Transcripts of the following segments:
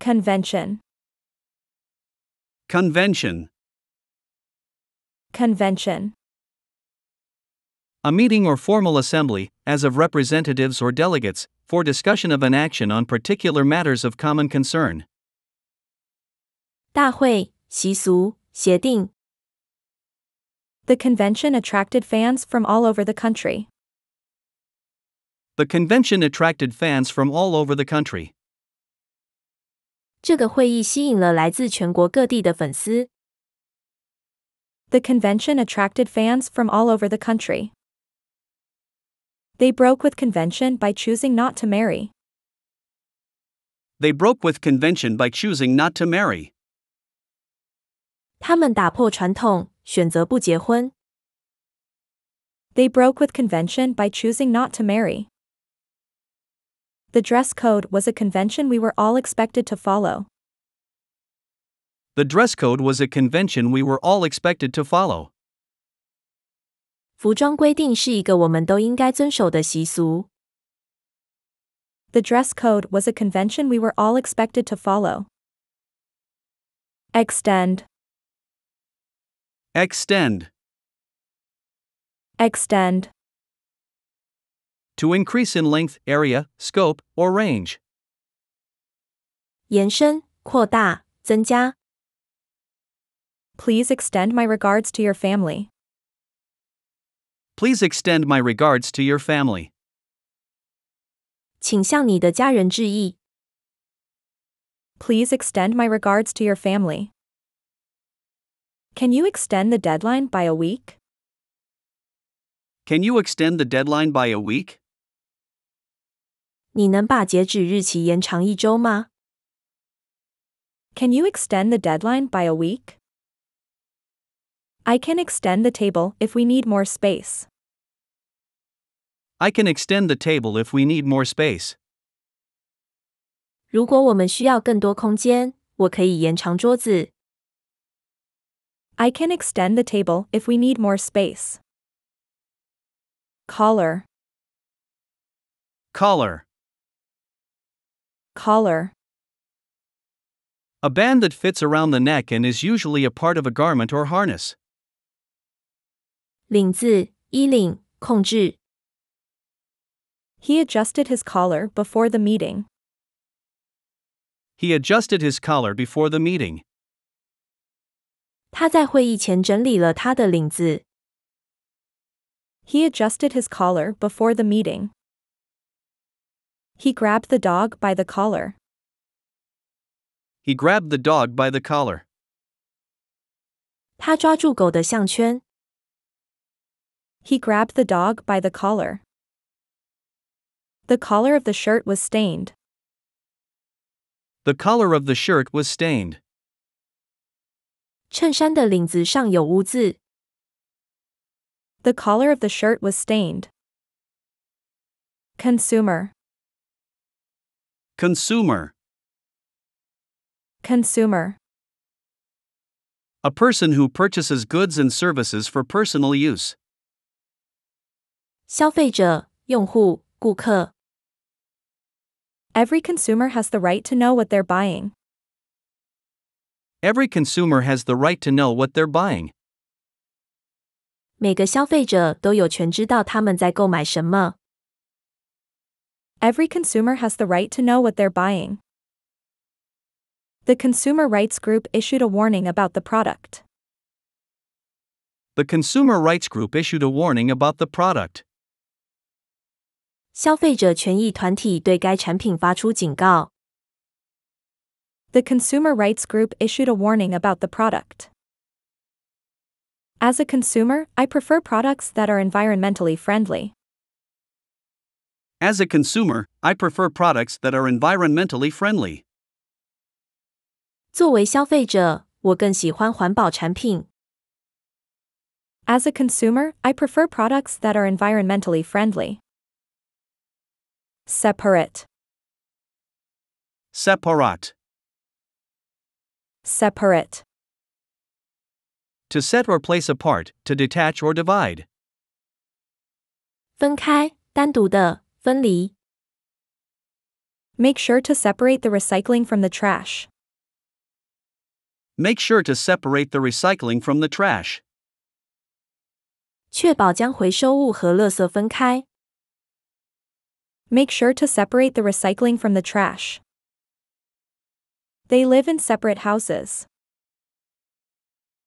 Convention. Convention. Convention. A meeting or formal assembly, as of representatives or delegates, for discussion of an action on particular matters of common concern. The convention attracted fans from all over the country. The convention attracted fans from all over the country. 这个会议吸引了来自全国各地的粉丝。The convention attracted fans from all over the country. They broke with convention by choosing not to marry. They broke with convention by choosing not to marry. They broke with convention by choosing not to marry. The dress code was a convention we were all expected to follow. The dress code was a convention we were all expected to follow. The dress code was a convention we were all expected to follow. Extend. Extend. Extend to increase in length, area, scope, or range. Please extend my regards to your family. Please extend my regards to your family. Please extend my regards to your family. Can you extend the deadline by a week? Can you extend the deadline by a week? 你能把截止日期延长一周吗？Can you extend the deadline by a week? I can extend the table if we need more space. I can extend the table if we need more space. 如果我们需要更多空间，我可以延长桌子。I can extend the table if we need more space. Caller. Caller. Collar. A band that fits around the neck and is usually a part of a garment or harness. He adjusted his collar before the meeting. He adjusted his collar before the meeting. 他在会议前整理了他的领子。He adjusted his collar before the meeting. He grabbed the dog by the collar. He grabbed the dog by the collar. He grabbed the dog by the collar. The collar of the shirt was stained. The collar of the shirt was stained. The collar of the shirt was stained. Consumer Consumer. Consumer. A person who purchases goods and services for personal use. Every consumer has the right to know what they're buying. Every consumer has the right to know what they're buying. 每个消费者都有权知道他们在购买什么。Every consumer has the right to know what they're buying. The Consumer Rights Group issued a warning about the product. The Consumer Rights Group issued a warning about the product. 消费者权益团体对该产品发出警告。The Consumer Rights Group issued a warning about the product. As a consumer, I prefer products that are environmentally friendly. As a consumer, I prefer products that are environmentally friendly. As a consumer, I prefer products that are environmentally friendly. Separate. Separate. Separate. To set or place apart, to detach or divide. 分开、单独的、分离。Make sure to separate the recycling from the trash. Make sure to separate the recycling from the trash. 确保将回收物和垃圾分开。Make sure to separate the recycling from the trash. They live in separate houses.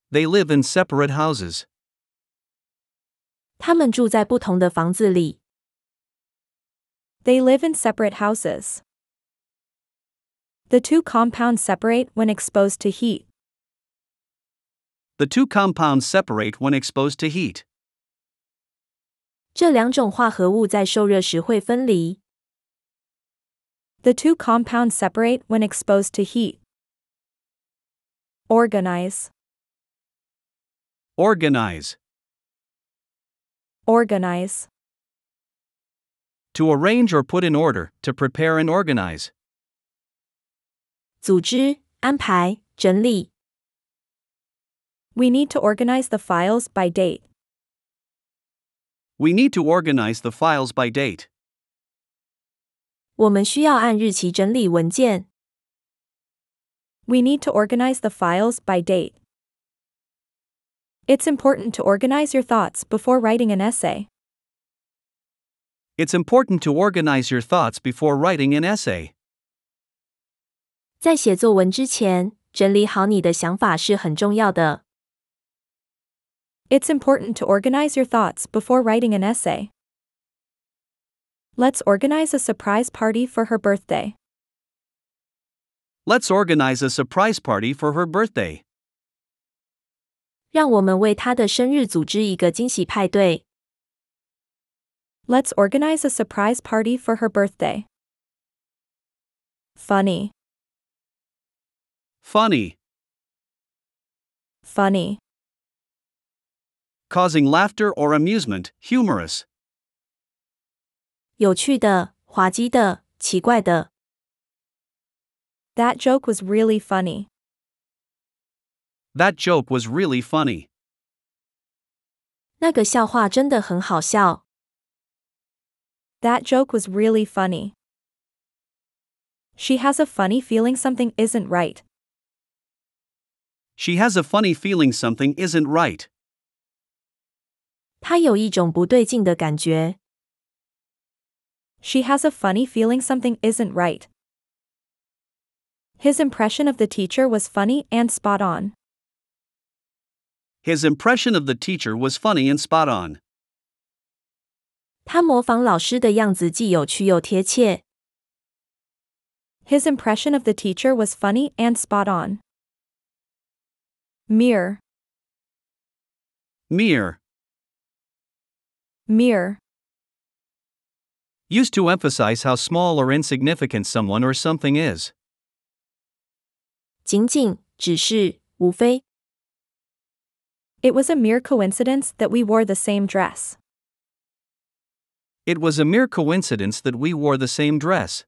They live in separate houses. 他们住在不同的房子里。they live in separate houses. The two compounds separate when exposed to heat. The two compounds separate when exposed to heat. 这两种化合物在受热时会分离。The two compounds separate when exposed to heat. Organize. Organize. Organize. To arrange or put in order, to prepare and organize. We need to organize the files by date. We need to organize the files by date. We need to organize the files by date. It's important to organize your thoughts before writing an essay. It's important to organize your thoughts before writing an essay. 在写作文之前，整理好你的想法是很重要的。It's important to organize your thoughts before writing an essay. Let's organize a surprise party for her birthday. Let's organize a surprise party for her birthday. 让我们为她的生日组织一个惊喜派对。Let's organize a surprise party for her birthday. Funny. Funny. Funny. Causing laughter or amusement, humorous. That joke was really funny. That joke was really funny. 那个笑话真的很好笑。that joke was really funny. She has a funny feeling something isn't right. She has a funny feeling something isn't right. She has a funny feeling something isn't right. His impression of the teacher was funny and spot on. His impression of the teacher was funny and spot on. 他模仿老师的样子既有趣又贴切。His impression of the teacher was funny and spot on. Mirror. Mirror. Mirror. Used to emphasize how small or insignificant someone or something is. It was a mere coincidence that we wore the same dress. It was a mere coincidence that we wore the same dress.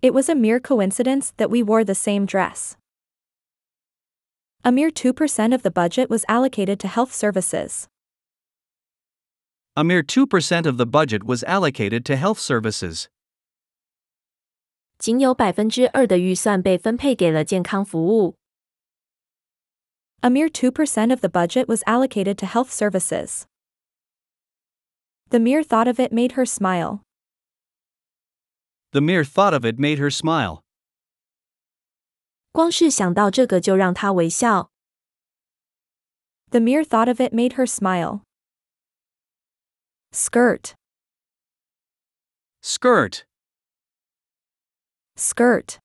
It was a mere coincidence that we wore the same dress. A mere 2% of the budget was allocated to health services. A mere 2% of the budget was allocated to health services. 2 a mere 2% of the budget was allocated to health services. The mere thought of it made her smile. The mere thought of it made her smile. The mere thought of it made her smile. Skirt. Skirt. Skirt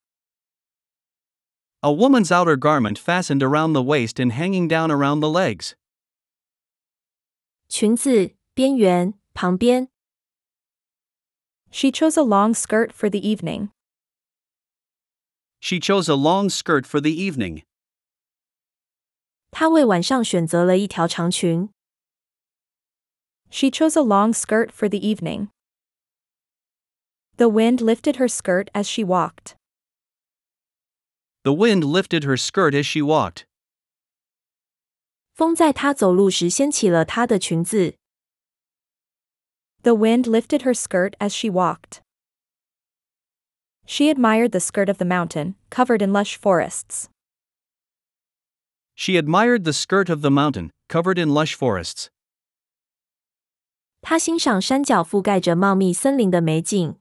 a woman's outer garment fastened around the waist and hanging down around the legs. She chose a long skirt for the evening. She chose a long skirt for the evening. She chose a long skirt for the evening. The wind lifted her skirt as she walked. The wind lifted her skirt as she walked. 风在她走路时掀起了她的裙子。The wind lifted her skirt as she walked. She admired the skirt of the mountain, covered in lush forests. She admired the skirt of the mountain, covered in lush forests. 她欣赏山脚覆盖着茂密森林的美景。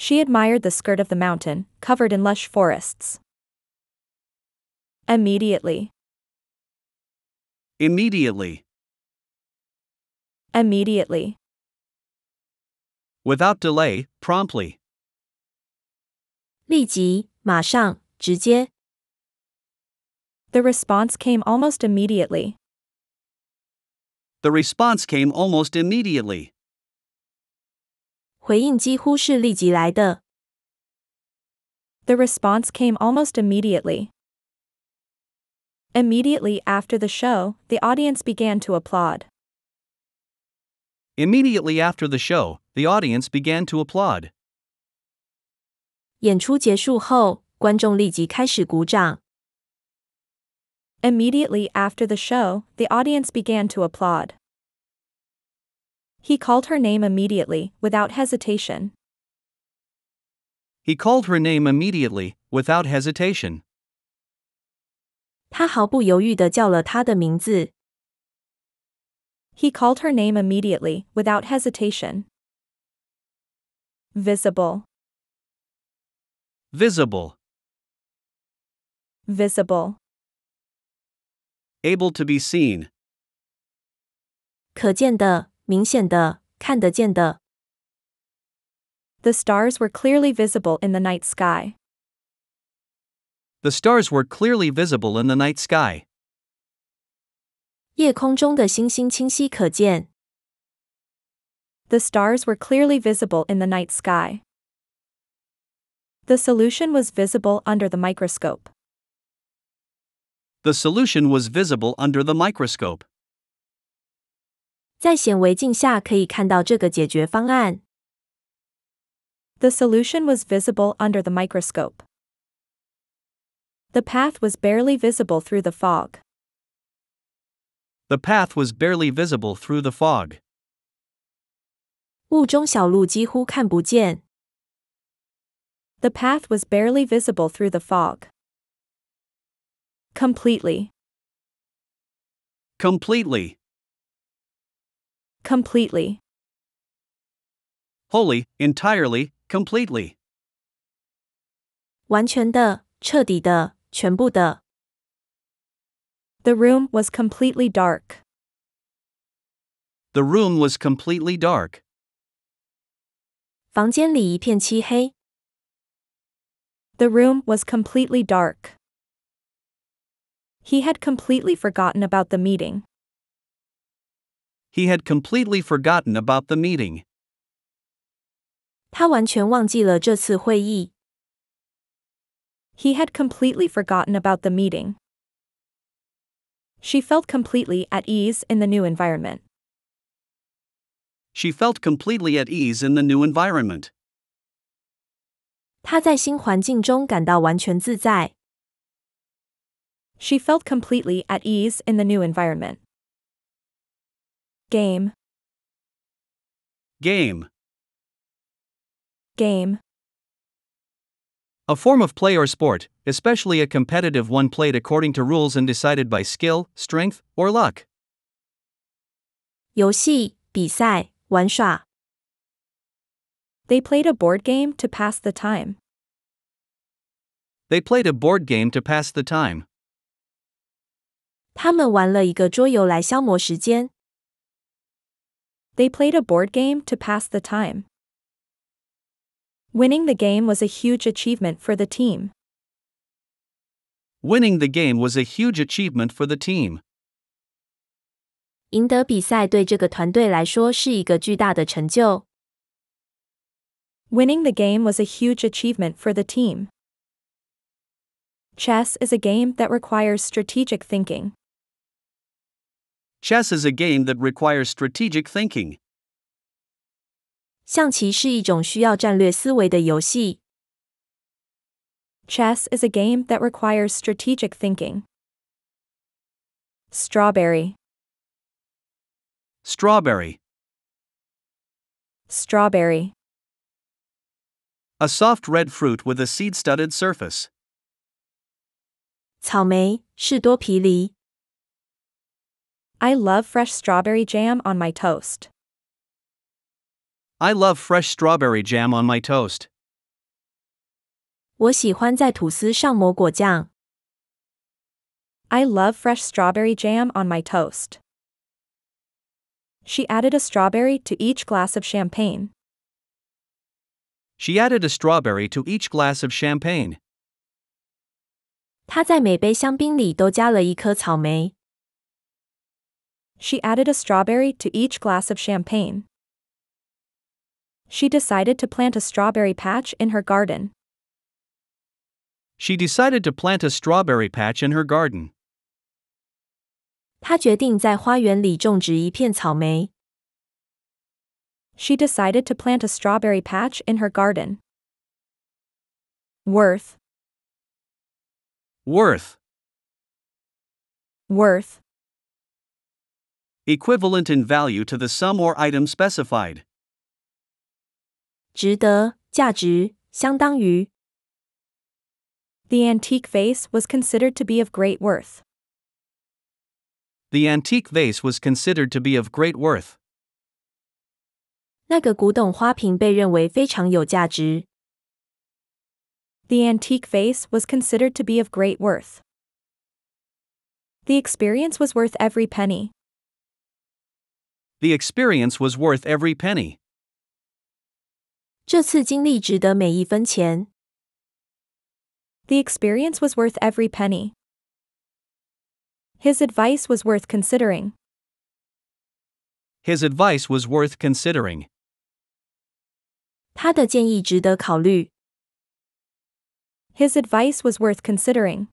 she admired the skirt of the mountain, covered in lush forests. Immediately. Immediately. Immediately. Without delay, promptly. 立即,马上,直接. The response came almost immediately. The response came almost immediately. 回应几乎是立即来的。The response came almost immediately. Immediately after the show, the audience began to applaud. Immediately after the show, the audience began to applaud. Immediately after the show, the audience began to applaud. He called her name immediately, without hesitation. He called her name immediately, without hesitation. 他毫不犹豫地叫了她的名字。He called her name immediately, without hesitation. Visible. Visible. Visible. Able to be seen. 可见的,明显的、看得见的。The stars were clearly visible in the night sky. The stars were clearly visible in the night sky. 夜空中的星星清晰可见。The stars were clearly visible in the night sky. The solution was visible under the microscope. The solution was visible under the microscope. 在显微镜下可以看到这个解决方案。The solution was visible under the microscope. The path was barely visible through the fog. The path was barely visible through the fog. The path was barely visible through the fog. Completely. Completely. Completely. Wholly, entirely, completely. The room was completely dark. The room was completely dark. The room was completely dark. He had completely forgotten about the meeting. He had completely forgotten about the meeting. He had completely forgotten about the meeting. She felt completely at ease in the new environment. She felt completely at ease in the new environment. She felt completely at ease in the new environment. Game. Game. Game. A form of play or sport, especially a competitive one played according to rules and decided by skill, strength, or luck. They played a board game to pass the time. They played a board game to pass the time. 他们玩了一个桌游来消磨时间。they played a board game to pass the time. Winning the game was a huge achievement for the team. Winning the game was a huge achievement for the team. 赢得比赛对这个团队来说是一个巨大的成就。Winning the game was a huge achievement for the team. Chess is a game that requires strategic thinking. Chess is a game that requires strategic thinking. 象棋是一种需要战略思维的游戏。Chess is a game that requires strategic thinking. Strawberry. Strawberry. Strawberry. A soft red fruit with a seed studded surface. 草莓是多皮梨，I love fresh strawberry jam on my toast. I love fresh strawberry jam on my toast. I love fresh strawberry jam on my toast. She added a strawberry to each glass of champagne. She added a strawberry to each glass of champagne. 她在每杯香槟里都加了一颗草莓。she added a strawberry to each glass of champagne. She decided to plant a strawberry patch in her garden. She decided to plant a strawberry patch in her garden. She decided to plant a strawberry patch in her garden. Worth. Worth. Worth equivalent in value to the sum or item specified. 值得,价值,相当于. The antique vase was considered to be of great worth. The antique vase was considered to be of great worth. The antique vase was considered to be of great worth. The experience was worth every penny. The experience was worth every penny. 这次经历值得每一分钱。The experience was worth every penny. His advice was worth considering. His advice was worth considering. His advice was worth considering.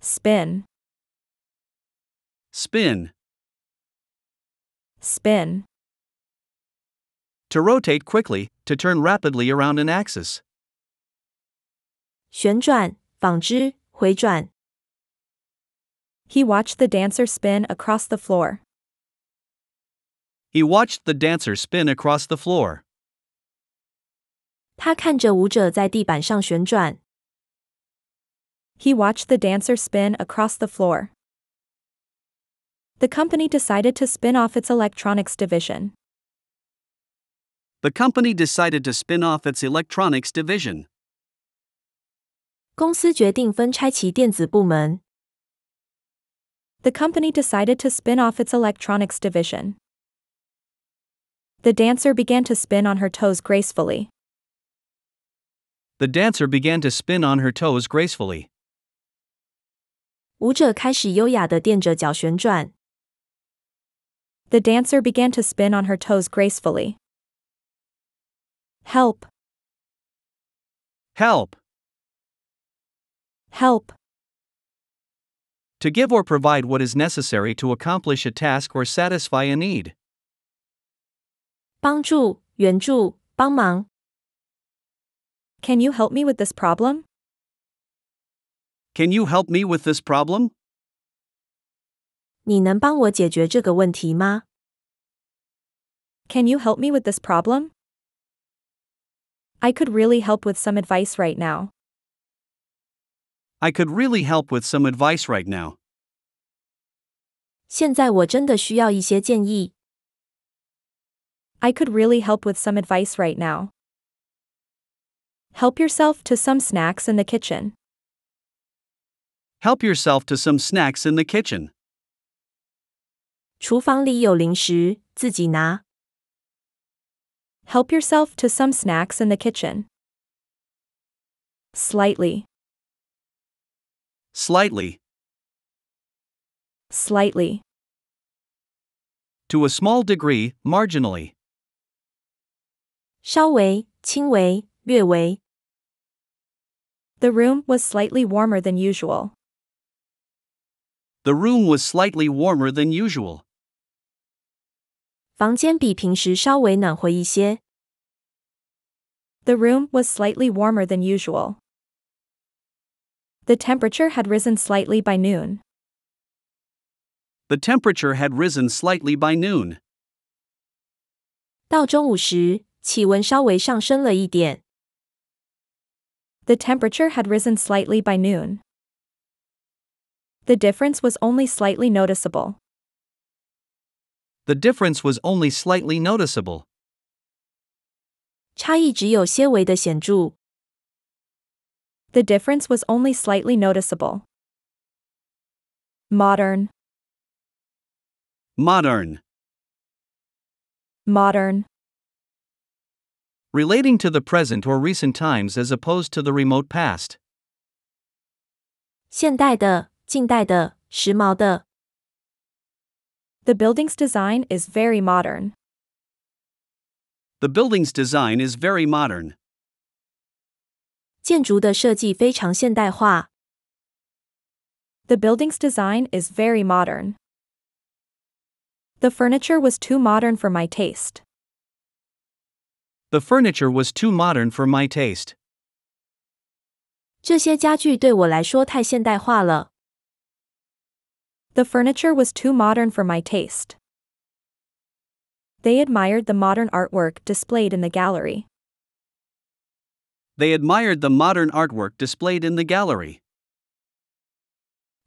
Spin. Spin. Spin. To rotate quickly, to turn rapidly around an axis. 旋转,纺织,回转. He watched the dancer spin across the floor. He watched the dancer spin across the floor. He watched the dancer spin across the floor the company decided to spin off its electronics division. The company decided to spin off its electronics division. 公司决定分拆其电子部门。The company decided to spin off its electronics division. The dancer began to spin on her toes gracefully. The dancer began to spin on her toes gracefully. 舞者开始优雅地垫着脚旋转。the dancer began to spin on her toes gracefully. Help! Help! Help! To give or provide what is necessary to accomplish a task or satisfy a need. 帮助,援助,帮忙. Can you help me with this problem? Can you help me with this problem? 你能帮我解决这个问题吗？Can you help me with this problem? I could really help with some advice right now. I could really help with some advice right now. I could really help with some advice right now. Help yourself to some snacks in the kitchen. Help yourself to some snacks in the kitchen. 厨房里有零食，自己拿。Help yourself to some snacks in the kitchen. Slightly. Slightly. Slightly. To a small degree, marginally. 稍微、轻微、略微。The room was slightly warmer than usual. The room was slightly warmer than usual. 房间比平时稍微暖和一些。The room was slightly warmer than usual. The temperature had risen slightly by noon. The temperature had risen slightly by noon. temperature had risen slightly by noon. The difference was only slightly noticeable the difference was only slightly noticeable. The difference was only slightly noticeable. Modern. Modern. Modern. Relating to the present or recent times as opposed to the remote past. 现代的、近代的、时髦的、the building's design is very modern. The building's design is very modern. The building's design is very modern. The furniture was too modern for my taste. The furniture was too modern for my taste. 这些家具对我来说太现代化了。the furniture was too modern for my taste. They admired the modern artwork displayed in the gallery. They admired the modern artwork displayed in the gallery.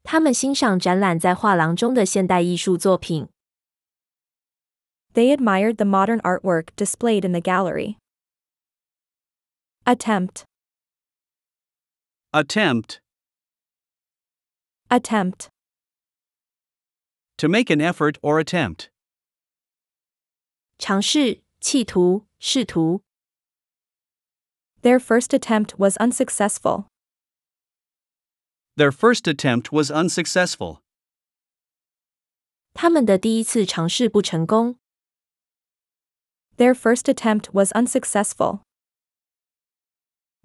他们欣赏展览在画廊中的现代艺术作品。They admired the modern artwork displayed in the gallery. Attempt. Attempt. Attempt to make an effort or attempt. Their first attempt was unsuccessful. Their first attempt was unsuccessful. Their first attempt was unsuccessful.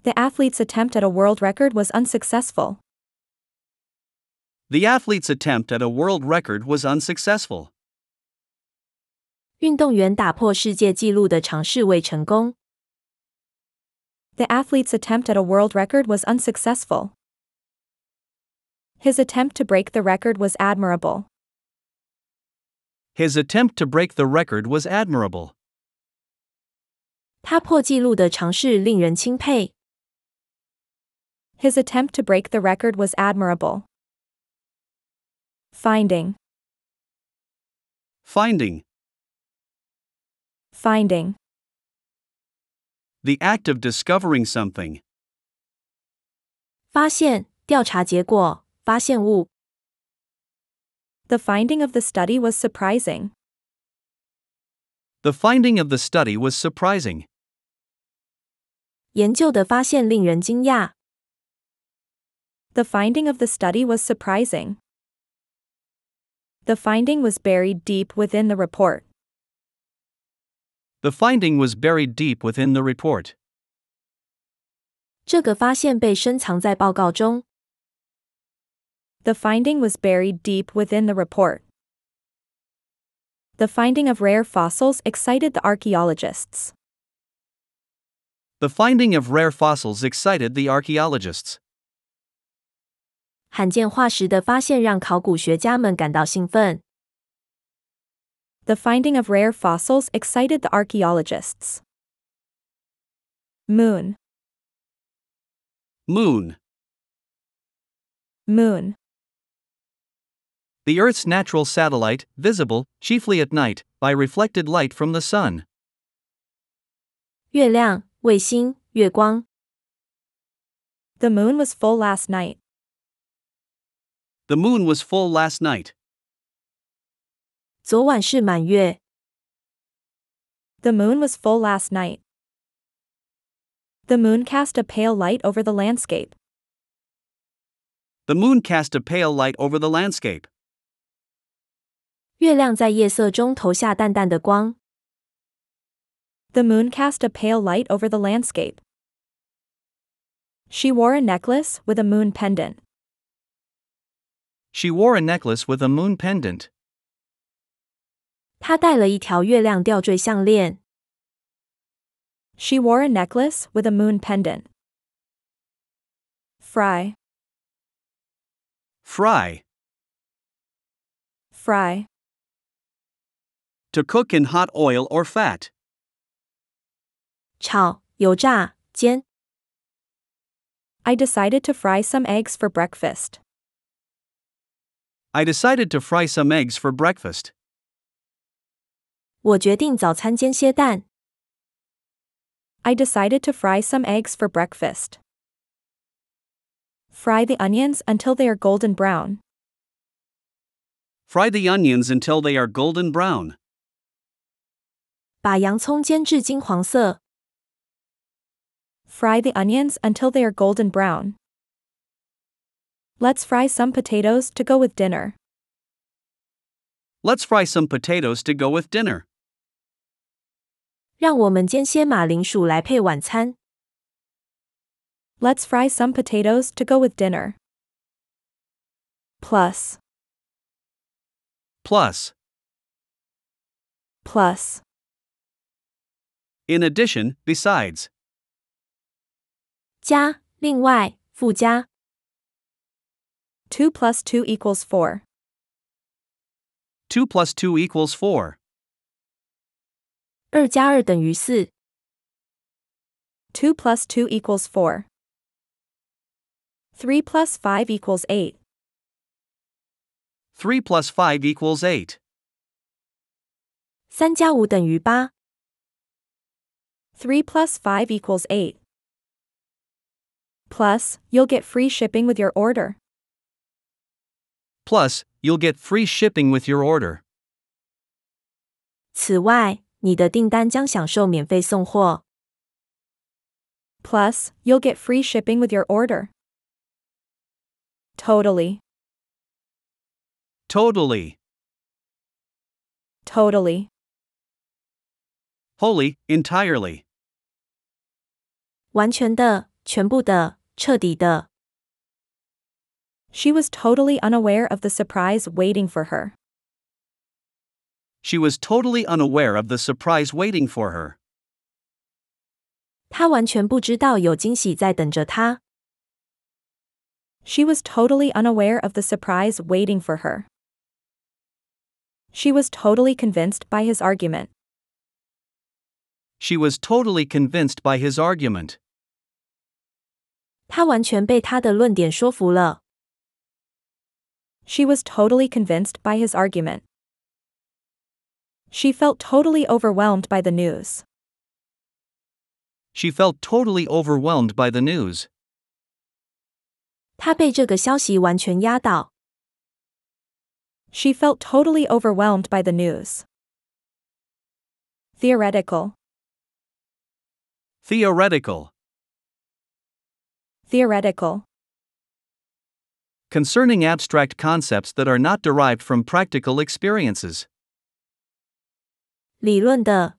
The athlete's attempt at a world record was unsuccessful. The athlete's attempt at a world record was unsuccessful. 运动员打破世界纪录的尝试未成功。The athlete's attempt at a world record was unsuccessful. His attempt to break the record was admirable. His attempt to break the record was admirable. 他破纪录的尝试令人钦佩。His attempt to break the record was admirable. Finding. Finding. Finding. The act of discovering something. 发现调查结果发现物. The finding of the study was surprising. The finding of the study was surprising. 研究的发现令人惊讶. The finding of the study was surprising. The finding was buried deep within the report. The finding was buried deep within the report. 这个发现被深藏在报告中。The finding was buried deep within the report. The finding of rare fossils excited the archaeologists. The finding of rare fossils excited the archaeologists. 罕见化石的发现让考古学家们感到兴奋。The finding of rare fossils excited the archaeologists. Moon. Moon. Moon. The Earth's natural satellite, visible, chiefly at night, by reflected light from the sun. 月亮,卫星,月光. The moon was full last night. The moon was full last night. The moon was full last night. The moon cast a pale light over the landscape. The moon cast a pale light over the landscape. The moon cast a pale light over the landscape. She wore a necklace with a moon pendant. She wore a necklace with a moon pendant. 她戴了一条月亮吊坠项链。She wore a necklace with a moon pendant. Fry. Fry. Fry. To cook in hot oil or fat. 炒、油炸、煎。I decided to fry some eggs for breakfast. I decided to fry some eggs for breakfast. I decided to fry some eggs for breakfast. Fry the onions until they are golden brown. Fry the onions until they are golden brown. Fry the onions until they are golden brown. Let's fry some potatoes to go with dinner. Let's fry some potatoes to go with dinner. let us fry some potatoes to go with dinner. Plus. Plus. Plus. In addition, besides. 加，另外，附加。2 plus 2 equals 4. 2 plus 2 equals 4. 2加2 plus 2 equals 4. 3 plus 5 equals 8. 3 plus 5 equals 8. 3加8 3 plus 5 equals 8. Plus, you'll get free shipping with your order. Plus, you'll get free shipping with your order. 此外，你的订单将享受免费送货。Plus, you'll get free shipping with your order. Totally. Totally. Totally. Holy, entirely. 完全的，全部的，彻底的。she was totally unaware of the surprise waiting for her. She was totally unaware of the surprise waiting for her. She was totally unaware of the surprise waiting for her. She was totally convinced by his argument. She was totally convinced by his argument. 她完全被他的论点说服了。she was totally convinced by his argument. She felt totally overwhelmed by the news. She felt totally overwhelmed by the news. She felt totally overwhelmed by the news. Theoretical. Theoretical. Theoretical concerning abstract concepts that are not derived from practical experiences. The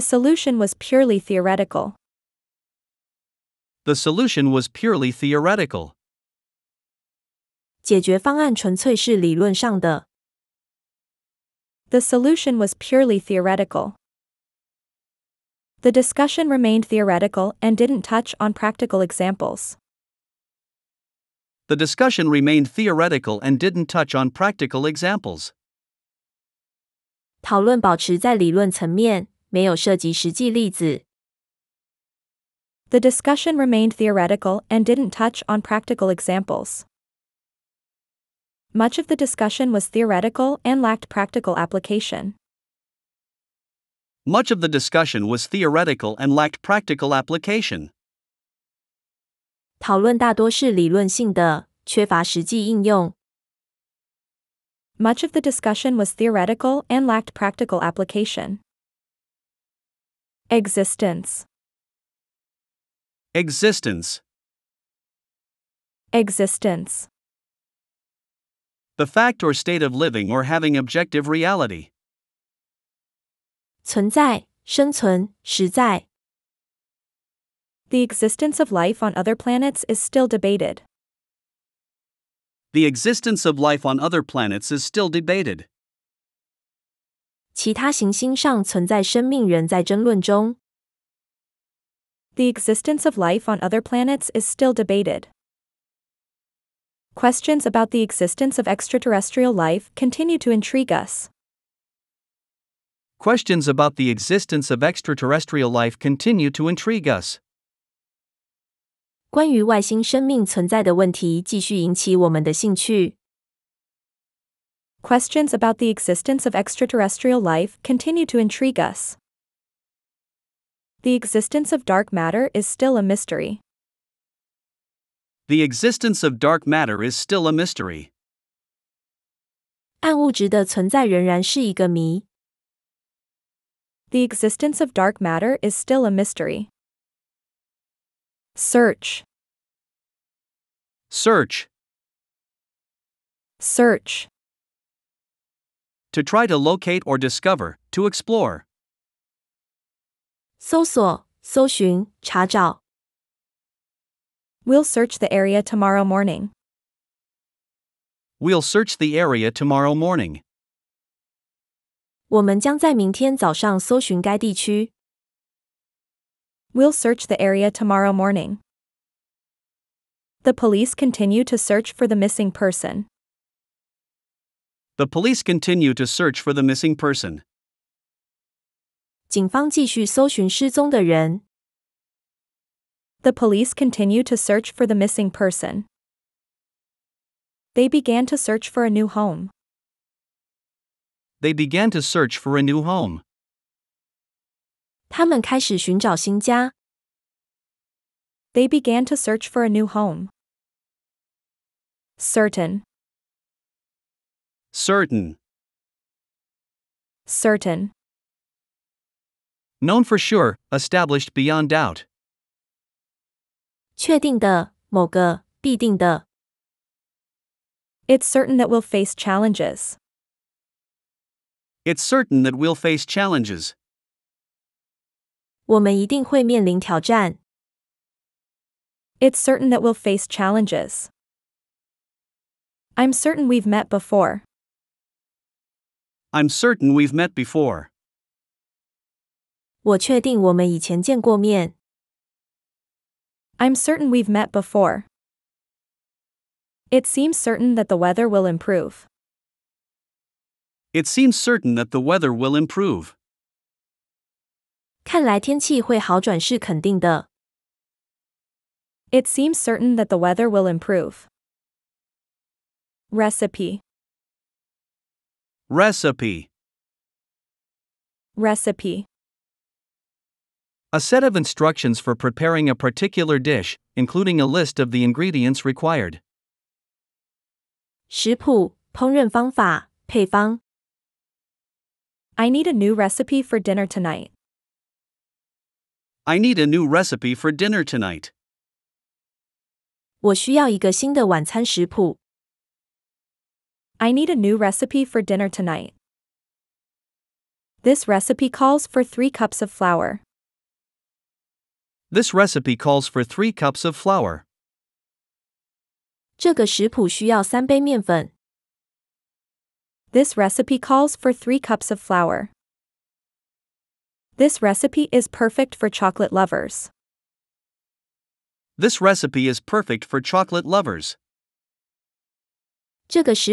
solution was purely theoretical. The solution was purely theoretical. 解决方案纯粹是理论上的。The solution was purely theoretical. The discussion remained theoretical and didn't touch on practical examples. The discussion remained theoretical and didn't touch on practical examples. 讨论保持在理论层面，没有涉及实际例子。The discussion remained theoretical and didn't touch on practical examples. Much of the discussion was theoretical and lacked practical application. Much of the discussion was theoretical and lacked practical application. 讨论大多是理论性的，缺乏实际应用。Much of the discussion was theoretical and lacked practical application. Existence. Existence. Existence. The fact or state of living or having objective reality. 存在、生存、实在。The existence of life on other planets is still debated. The existence of life on other planets is still debated. The existence of life on other planets is still debated. Questions about the existence of extraterrestrial life continue to intrigue us questions about the existence of extraterrestrial life continue to intrigue us. 关于外星生命存在的问题继续引起我们的兴趣。Questions about the existence of extraterrestrial life continue to intrigue us. The existence of dark matter is still a mystery. The existence of dark matter is still a mystery. 暗物质的存在仍然是一个谜。the existence of dark matter is still a mystery. Search. Search. Search. To try to locate or discover, to explore. we will search the area tomorrow morning. We'll search the area tomorrow morning. 我们将在明天早上搜寻该地区。We'll search the area tomorrow morning. The police continue to search for the missing person. The police continue to search for the missing person. 警方继续搜寻失踪的人。The police continue to search for the missing person. They began to search for a new home they began to search for a new home. 他们开始寻找新家。They began to search for a new home. Certain. Certain. Certain. Known for sure, established beyond doubt. It's certain that we'll face challenges it's certain that we'll face challenges. It's certain that we'll face challenges. I'm certain we've met before. I'm certain we've met before. 我确定我们以前见过面。I'm certain we've met before. It seems certain that the weather will improve. It seems certain that the weather will improve. 看来天气会好转是肯定的。It seems certain that the weather will improve. Recipe Recipe Recipe A set of instructions for preparing a particular dish, including a list of the ingredients required. 食谱、烹饪方法、配方。I need a new recipe for dinner tonight. I need a new recipe for dinner tonight. I need a new recipe for dinner tonight. This recipe calls for 3 cups of flour. This recipe calls for 3 cups of flour. 这个食谱需要三杯面粉。this recipe calls for 3 cups of flour. This recipe is perfect for chocolate lovers. This recipe is perfect for chocolate lovers. This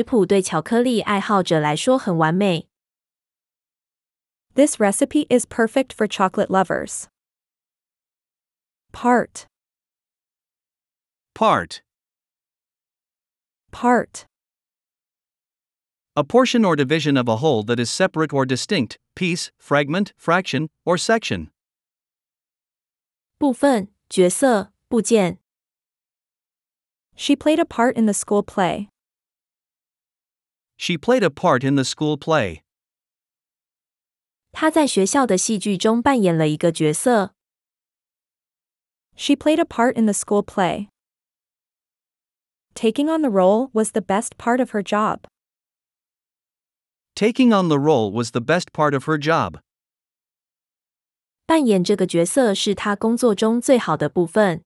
recipe is perfect for chocolate lovers. Part. Part. Part. A portion or division of a whole that is separate or distinct, piece, fragment, fraction, or section. 部分,角色,部件. She played a part in the school play. She played a part in the school play. She played a part in the school play. Taking on the role was the best part of her job. Taking on the role was the best part of her job. 扮演这个角色是她工作中最好的部分。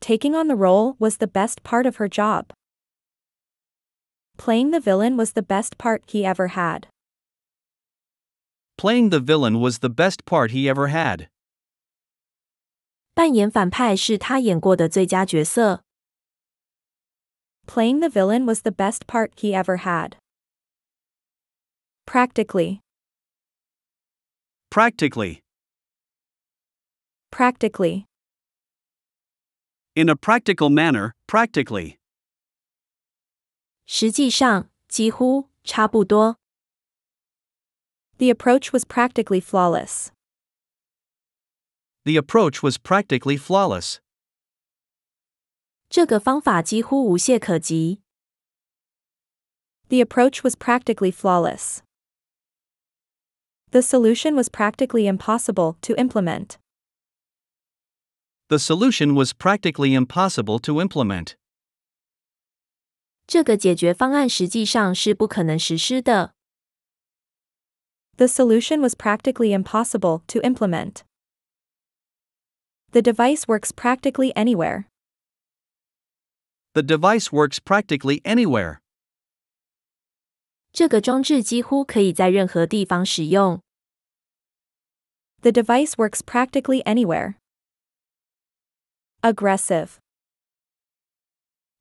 Taking on the role was the best part of her job. Playing the villain was the best part he ever had. Playing the villain was the best part he ever had. 扮演反派是他演过的最佳角色。Playing the villain was the best part he ever had. Practically. Practically. Practically. In a practical manner, practically. The approach was practically flawless. The approach was practically flawless. The approach was practically flawless. The solution was practically impossible to implement. The solution was practically impossible to implement. 这个解决方案实际上是不可能实施的。The solution was practically impossible to implement. The device works practically anywhere. The device works practically anywhere. 这个装置几乎可以在任何地方使用。The device works practically anywhere. Aggressive.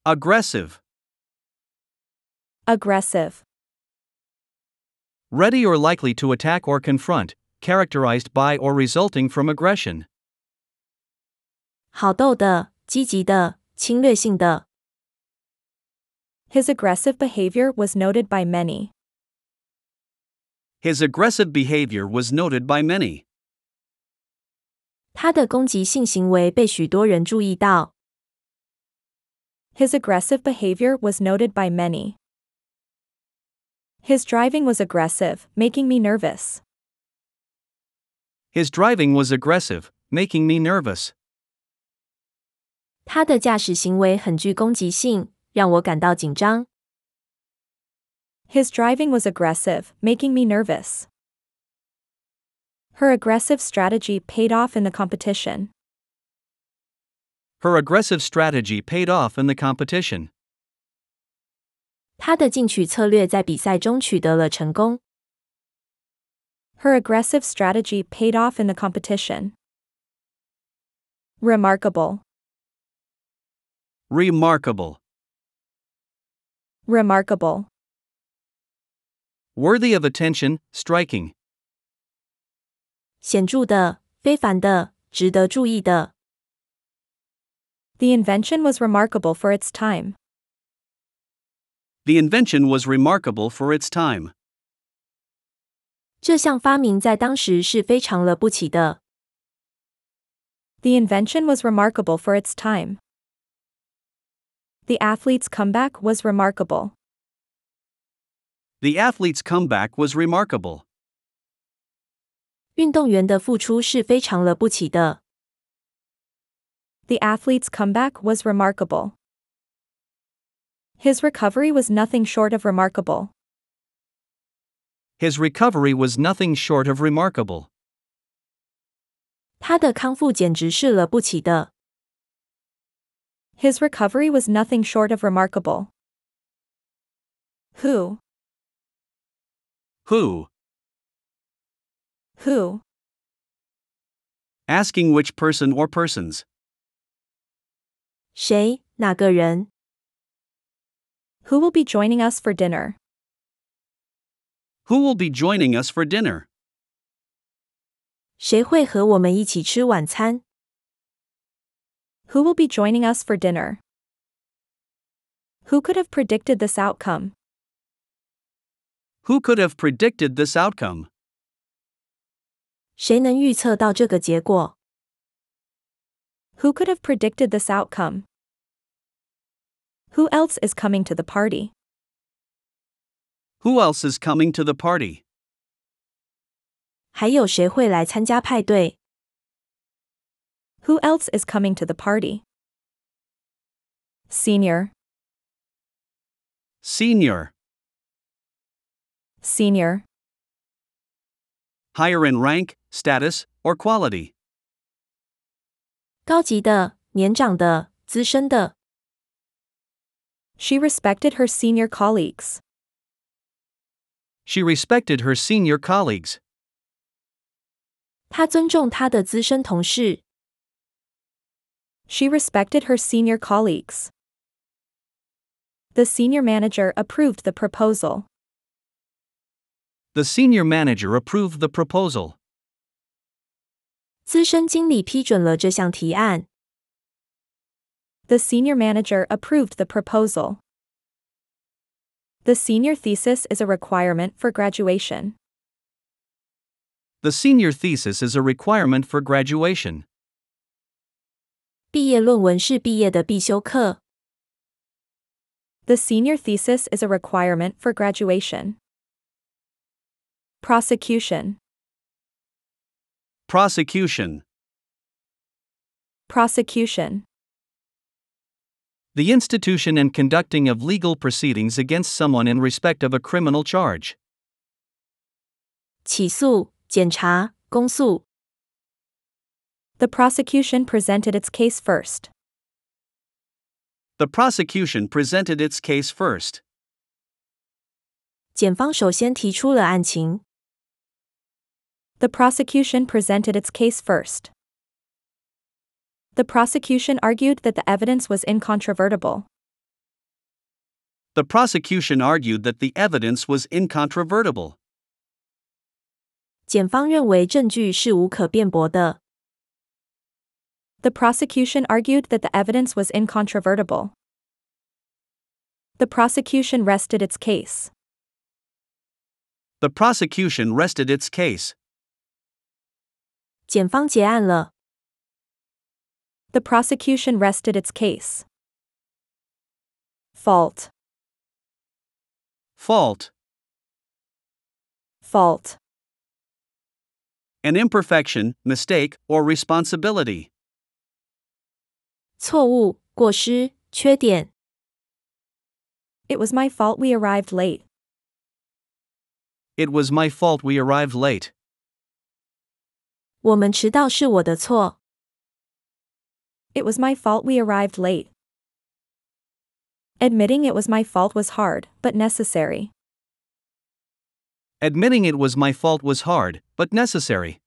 Aggressive. Aggressive. Ready or likely to attack or confront, characterized by or resulting from aggression. 好斗的、积极的、侵略性的。his aggressive behavior was noted by many. His aggressive behavior was noted by many. His aggressive behavior was noted by many. His driving was aggressive, making me nervous. His driving was aggressive, making me nervous. 他的驾驶行为很具攻击性，让我感到紧张。His driving was aggressive, making me nervous. Her aggressive strategy paid off in the competition. Her aggressive strategy paid off in the competition. 她的进取策略在比赛中取得了成功。Her aggressive strategy paid off in the competition. Remarkable. Remarkable. Remarkable. Worthy of attention, striking. 显著的、非凡的、值得注意的。The invention was remarkable for its time. The invention was remarkable for its time. 这项发明在当时是非常了不起的。The invention was remarkable for its time. The athlete's comeback was remarkable. The athlete's comeback was remarkable. 运动员的付出是非常了不起的。The athlete's comeback was remarkable. His recovery was nothing short of remarkable. His recovery was nothing short of remarkable. 他的康复简直是了不起的。his recovery was nothing short of remarkable. Who? Who? Who? Asking which person or persons. 谁,哪个人? Who will be joining us for dinner? Who will be joining us for dinner? 谁会和我们一起吃晚餐? Who will be joining us for dinner? Who could have predicted this outcome? Who could have predicted this outcome? Who could have predicted this outcome? Who else is coming to the party? Who else is coming to the party? 还有谁会来参加派对？who else is coming to the party? Senior. Senior. Senior. Higher in rank, status, or quality. She respected her senior colleagues. She respected her senior colleagues. 她尊重她的资深同事。she respected her senior colleagues. The senior manager approved the proposal. The senior manager approved the proposal. 资深经理批准了这项提案。The senior manager approved the proposal. The senior thesis is a requirement for graduation. The senior thesis is a requirement for graduation. 毕业论文是毕业的必修课。The senior thesis is a requirement for graduation. Prosecution. Prosecution. Prosecution. The institution and conducting of legal proceedings against someone in respect of a criminal charge. 起诉、检察、公诉。the prosecution presented its case first. The prosecution presented its case first. 检方首先提出了案情。The prosecution presented its case first. The prosecution argued that the evidence was incontrovertible. The prosecution argued that the evidence was incontrovertible. 检方认为证据是无可辩驳的。the prosecution argued that the evidence was incontrovertible. The prosecution rested its case. The prosecution rested its case. 检方结案了。The prosecution rested its case. Fault. Fault. Fault. An imperfection, mistake, or responsibility. 错误、过失、缺点。It was my fault we arrived late. It was my fault we arrived late. 我们迟到是我的错。It was my fault we arrived late. Admitting it was my fault was hard, but necessary. Admitting it was my fault was hard, but necessary.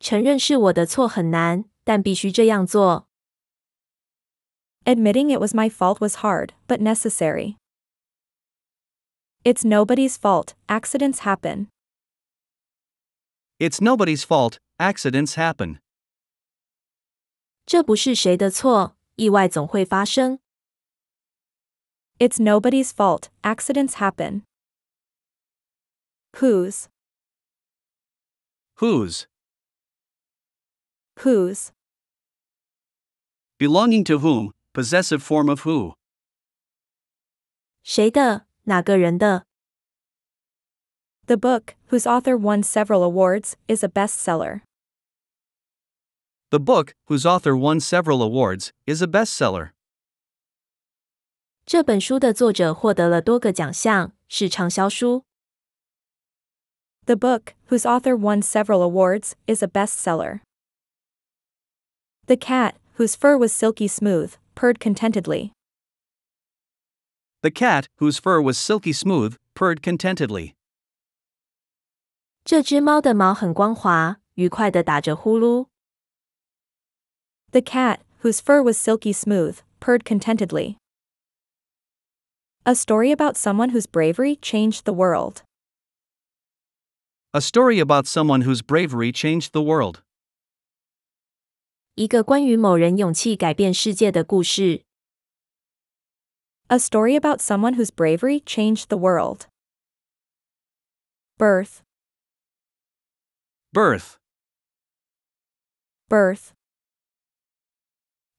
承认是我的错很难,但必须这样做。Admitting it was my fault was hard, but necessary. It's nobody's fault, accidents happen. It's nobody's fault, accidents happen. It's nobody's fault, accidents happen. Whose? Whose? Whose? belonging to whom, possessive form of who. the book, whose author won several awards, is a bestseller. The book, whose author won several awards, is a bestseller. The book, whose author won several awards, is a bestseller. The cat, whose fur was silky smooth, purred contentedly. The cat, whose fur was silky smooth, purred contentedly. The cat, whose fur was silky smooth, purred contentedly. A story about someone whose bravery changed the world. A story about someone whose bravery changed the world. 一个关于某人勇气改变世界的故事。A story about someone whose bravery changed the world. Birth. Birth. Birth.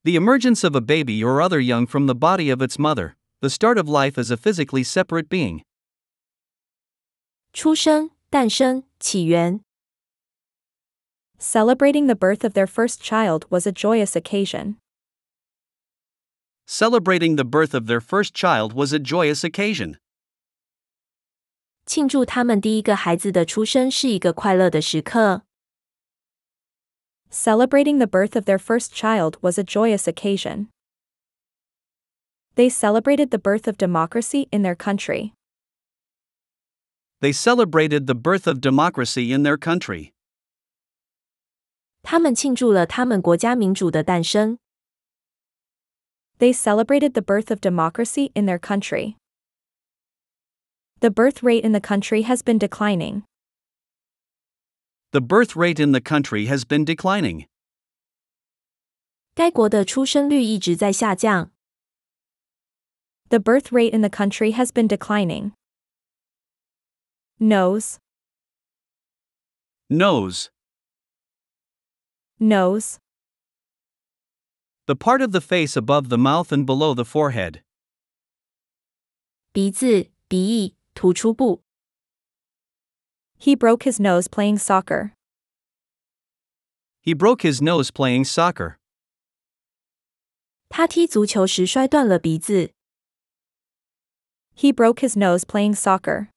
The emergence of a baby or other young from the body of its mother, the start of life as a physically separate being. 出生、诞生、起源。Celebrating the birth of their first child was a joyous occasion. Celebrating the birth of their first child was a joyous occasion. 庆祝他们第一个孩子的出生是一个快乐的时刻。Celebrating the birth of their first child was a joyous occasion. They celebrated the birth of democracy in their country. They celebrated the birth of democracy in their country. 他们庆祝了他们国家民主的诞生。They celebrated the birth of democracy in their country. The birth rate in the country has been declining. The birth rate in the country has been declining. The birth rate in the country has been declining. Nose. Nose. Nose. The part of the face above the mouth and below the forehead. He broke his nose playing soccer. He broke his nose playing soccer. He broke his nose playing soccer.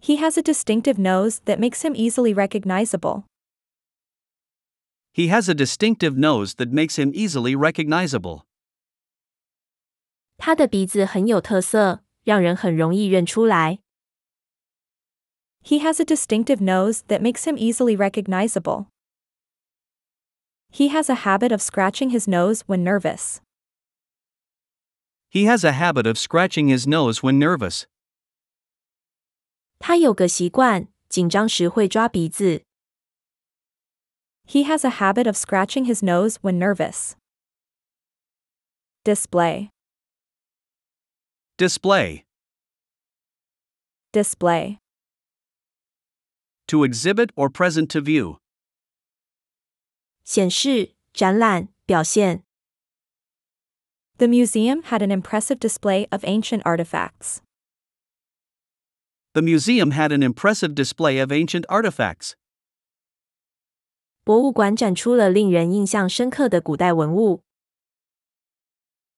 He has a distinctive nose that makes him easily recognizable. He has a distinctive nose that makes him easily recognizable. 他的鼻子很有特色，让人很容易认出来。He has a distinctive nose that makes him easily recognizable. He has a habit of scratching his nose when nervous. He has a habit of scratching his nose when nervous. 他有个习惯，紧张时会抓鼻子。he has a habit of scratching his nose when nervous. Display. Display. Display. To exhibit or present to view. The museum had an impressive display of ancient artifacts. The museum had an impressive display of ancient artifacts. 博物馆展出了令人印象深刻的古代文物。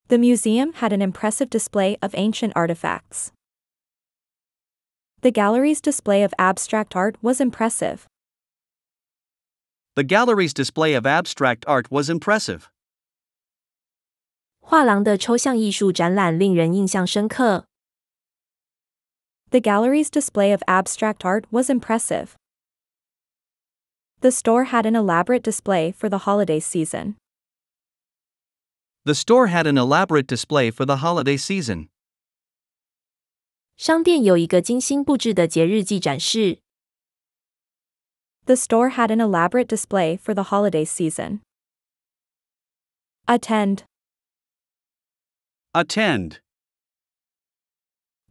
The museum had an impressive display of ancient artifacts. The gallery's display of abstract art was impressive. The gallery's display of abstract art was impressive. 画廊的抽象艺术展览令人印象深刻。The gallery's display of abstract art was impressive. The store had an elaborate display for the holiday season. The store had an elaborate display for the holiday season. 商店有一个精心布置的节日季展示。The store had an elaborate display for the holiday season. Attend. Attend.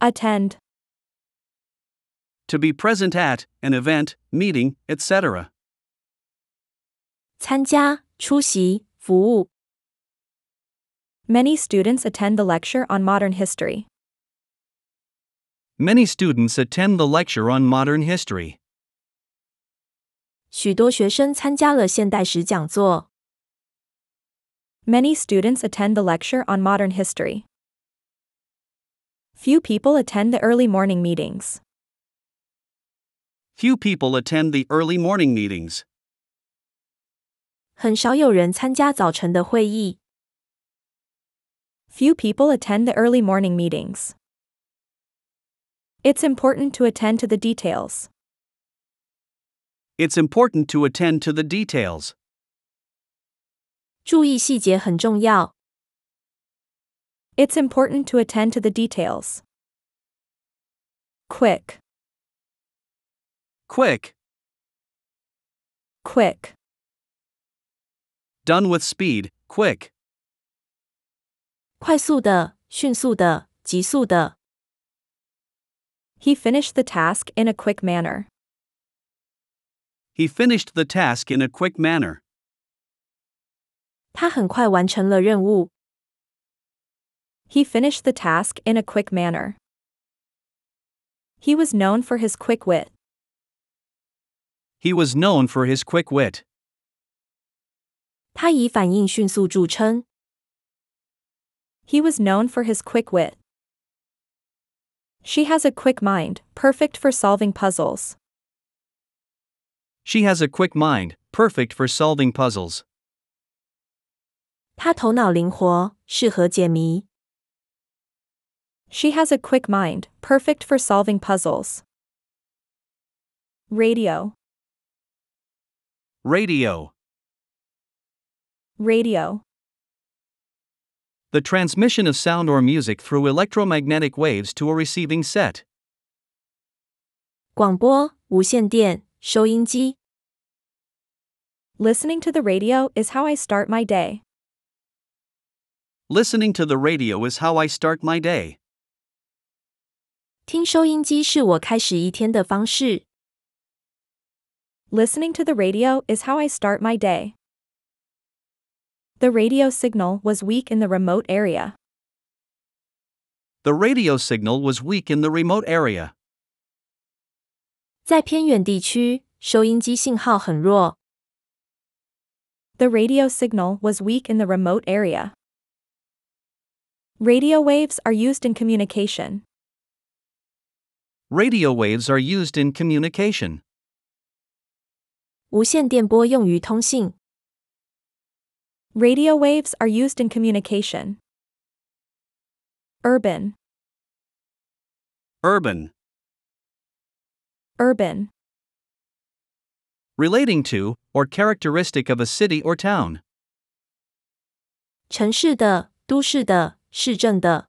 Attend. To be present at an event, meeting, etc. 参加、出席、服务。Many students attend the lecture on modern history. Many students attend the lecture on modern history. 许多学生参加了现代史讲座。Many students attend the lecture on modern history. Few people attend the early morning meetings. Few people attend the early morning meetings. 很少有人参加早晨的会议。Few people attend the early morning meetings. It's important to attend to the details. It's important to attend to the details. It's important to attend to the details. Quick. Quick. Quick. Done with speed, quick. He finished the task in a quick manner. He finished the task in a quick manner. He finished the task in a quick manner. He was known for his quick wit. He was known for his quick wit. 他以反应迅速著称。He was known for his quick wit. She has a quick mind, perfect for solving puzzles. She has a quick mind, perfect for solving puzzles. She has a quick mind, perfect for solving puzzles. Radio. Radio. Radio. The transmission of sound or music through electromagnetic waves to a receiving set. Listening to the radio is how I start my day. Listening to the radio is how I start my day. Listening to the radio is how I start my day. The radio signal was weak in the remote area. The radio signal was weak in the remote area. The radio signal was weak in the remote area. Radio waves are used in communication. Radio waves are used in communication. 无线电波用于通信。Radio waves are used in communication. Urban. Urban. Urban. Relating to, or characteristic of a city or town. 城市的,都市的,市政的.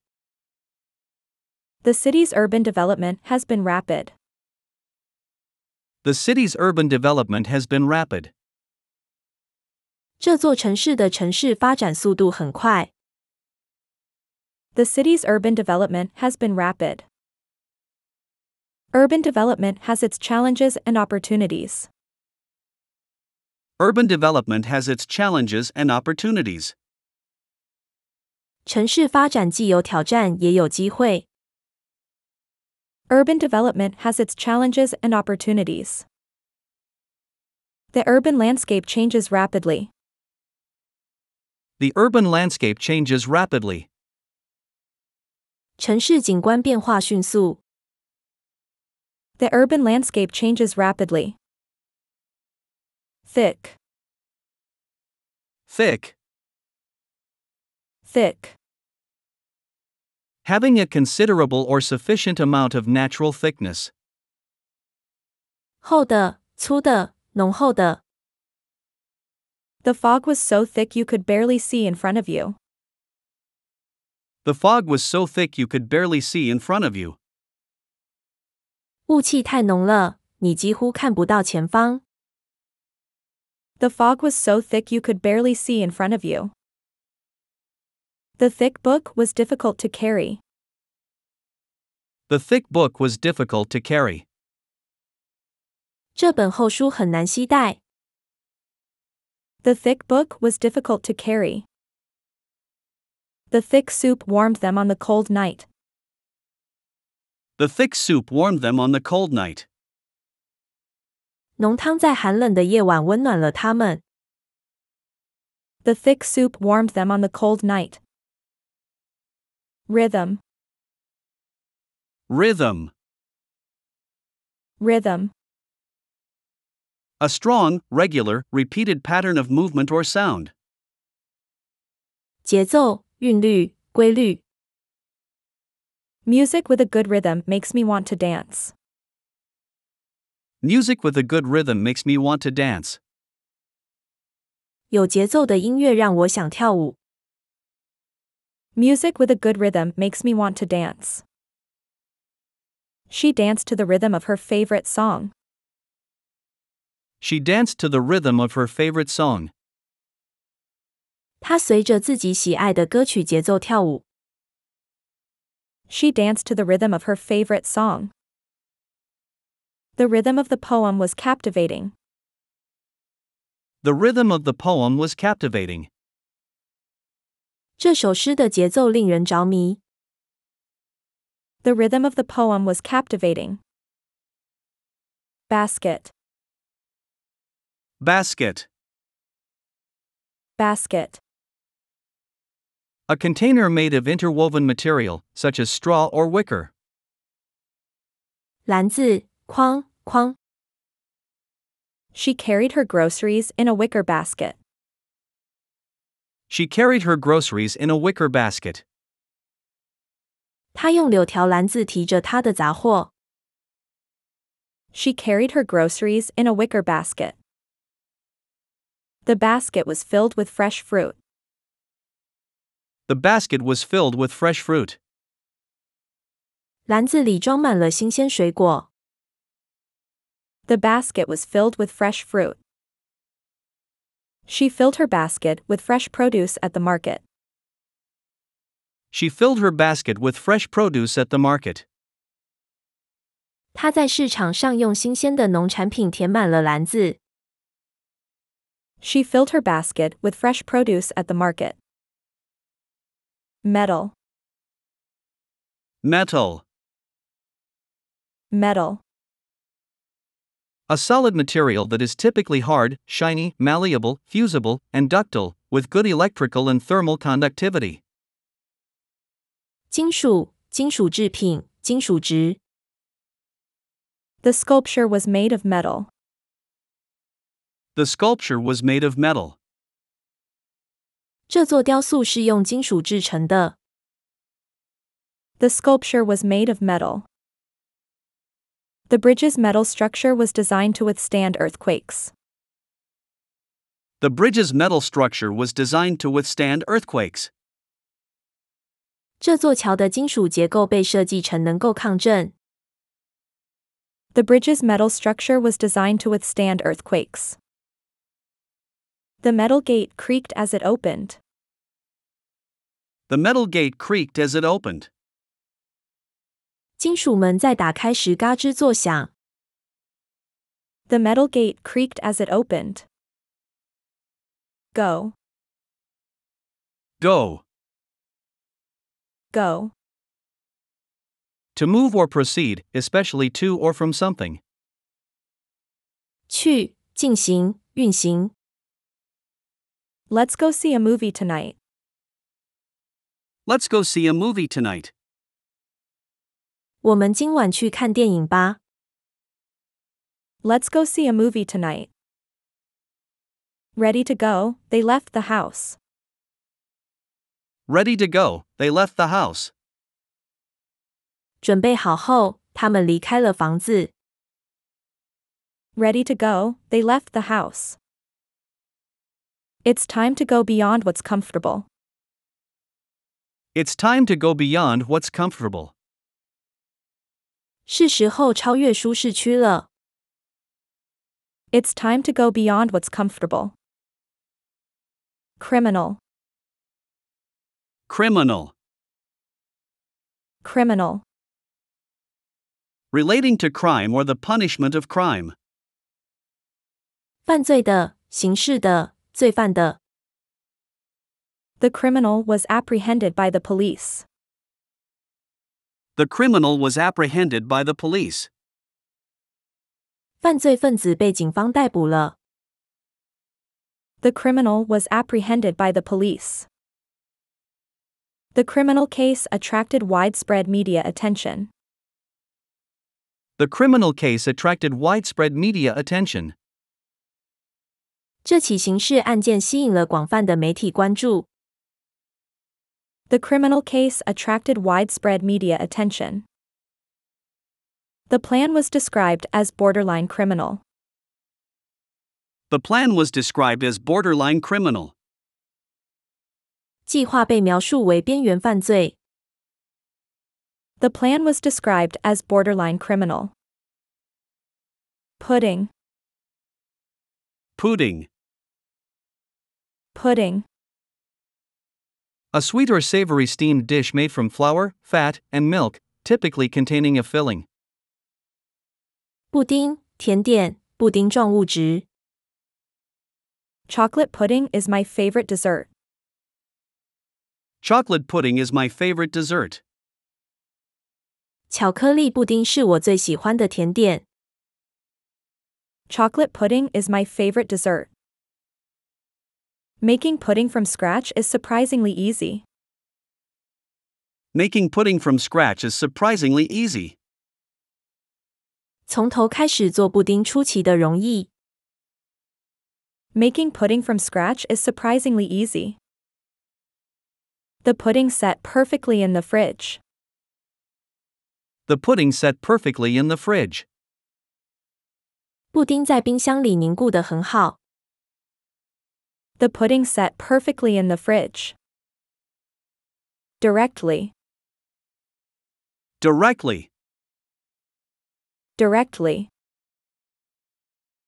The city's urban development has been rapid. The city's urban development has been rapid. 这座城市的城市发展速度很快。The city's urban development has been rapid. Urban development has its challenges and opportunities. Urban development has its challenges and opportunities. 城市发展既有挑战也有机会。Urban development has its challenges and opportunities. The urban landscape changes rapidly the urban landscape changes rapidly. The urban landscape changes rapidly. Thick. Thick. Thick. Having a considerable or sufficient amount of natural thickness. The fog was so thick you could barely see in front of you. The fog was so thick you could barely see in front of you. The fog was so thick you could barely see in front of you. The thick book was difficult to carry. The thick book was difficult to carry. 这本厚书很难携带。the thick book was difficult to carry. The thick soup warmed them on the cold night. The thick soup warmed them on the cold night. 浓汤在寒冷的夜晚温暖了他们。The thick soup warmed them on the cold night. Rhythm. Rhythm. Rhythm. A strong, regular, repeated pattern of movement or sound. Music with a good rhythm makes me want to dance. Music with a good rhythm makes me want to dance. Music with a good rhythm makes me want to dance. She danced to the rhythm of her favorite song. She danced to the rhythm of her favorite song. She danced to the rhythm of her favorite song. The rhythm of the poem was captivating. The rhythm of the poem was captivating. The rhythm of the poem was captivating. Basket Basket. Basket. A container made of interwoven material, such as straw or wicker. 篮子,筐,筐. She carried her groceries in a wicker basket. She carried her groceries in a wicker basket. she carried her groceries in a wicker basket. The basket was filled with fresh fruit. The basket was filled with fresh fruit. The basket was filled with fresh fruit. She filled her basket with fresh produce at the market. She filled her basket with fresh produce at the market. 她在市场上用新鲜的农产品填满了篮子。she filled her basket with fresh produce at the market. Metal. Metal. Metal. A solid material that is typically hard, shiny, malleable, fusible, and ductile, with good electrical and thermal conductivity. The sculpture was made of metal. The sculpture was made of metal. 这座雕塑是用金属制成的。The sculpture was made of metal. The bridge's metal structure was designed to withstand earthquakes. The bridge's metal structure was designed to withstand earthquakes. 这座桥的金属结构被设计成能够抗震。The bridge's metal structure was designed to withstand earthquakes. The metal gate creaked as it opened. The metal gate creaked as it opened. 金属门在打开时嘎吱作响。The metal gate creaked as it opened. Go. Go. Go. To move or proceed, especially to or from something. 去、进行、运行。Let's go see a movie tonight. Let's go see a movie tonight. let us go see a movie tonight. Ready to go, they left the house. Ready to go, they left the house. Ready to go, they left the house. It's time to go beyond what's comfortable. It's time to go beyond what's comfortable. It's time to go beyond what's comfortable. Criminal. Criminal. Criminal. Relating to crime or the punishment of crime. 犯罪的、刑事的。罪犯的。The criminal was apprehended by the police. The criminal was apprehended by the police. 犯罪分子被警方逮捕了。The criminal was apprehended by the police. The criminal case attracted widespread media attention. The criminal case attracted widespread media attention. 这起刑事案件吸引了广泛的媒体关注。The criminal case attracted widespread media attention. The plan was described as borderline criminal. The plan was described as borderline criminal. The plan was described as borderline criminal. Pudding. Pudding. Pudding. A sweet or savory steamed dish made from flour, fat, and milk, typically containing a filling. Chocolate pudding is my favorite dessert. Chocolate pudding is my favorite dessert. Chocolate pudding is my favorite dessert. Making pudding from scratch is surprisingly easy. Making pudding from scratch is surprisingly easy. Making pudding from scratch is surprisingly easy. The pudding set perfectly in the fridge. The pudding set perfectly in the fridge. The pudding sat perfectly in the fridge. Directly. Directly. Directly.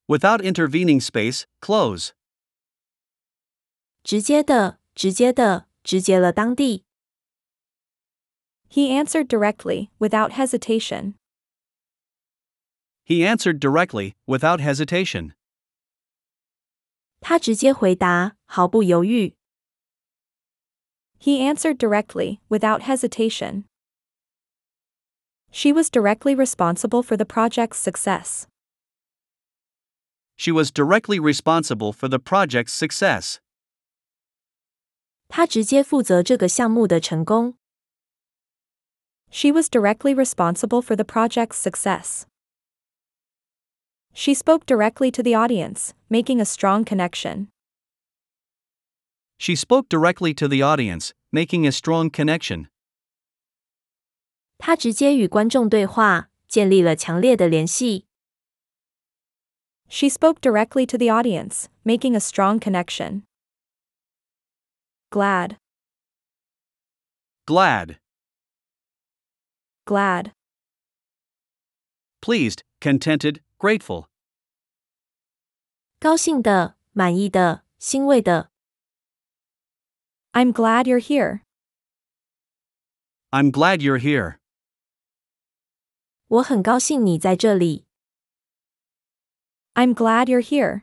Without intervening space, close. He answered directly, without hesitation. He answered directly, without hesitation. 他直接回答，毫不犹豫。He answered directly, without hesitation. She was directly responsible for the project's success. She was directly responsible for the project's success. She was directly responsible for the project's success. She spoke directly to the audience, making a strong connection. She spoke directly to the audience, making a strong connection. 她直接与观众对话，建立了强烈的联系。She spoke directly to the audience, making a strong connection. Glad. Glad. Glad. Pleased, contented, grateful，高兴的、满意的、欣慰的。I'm glad you're here. I'm glad you're here. 我很高兴你在这里。I'm glad you're here.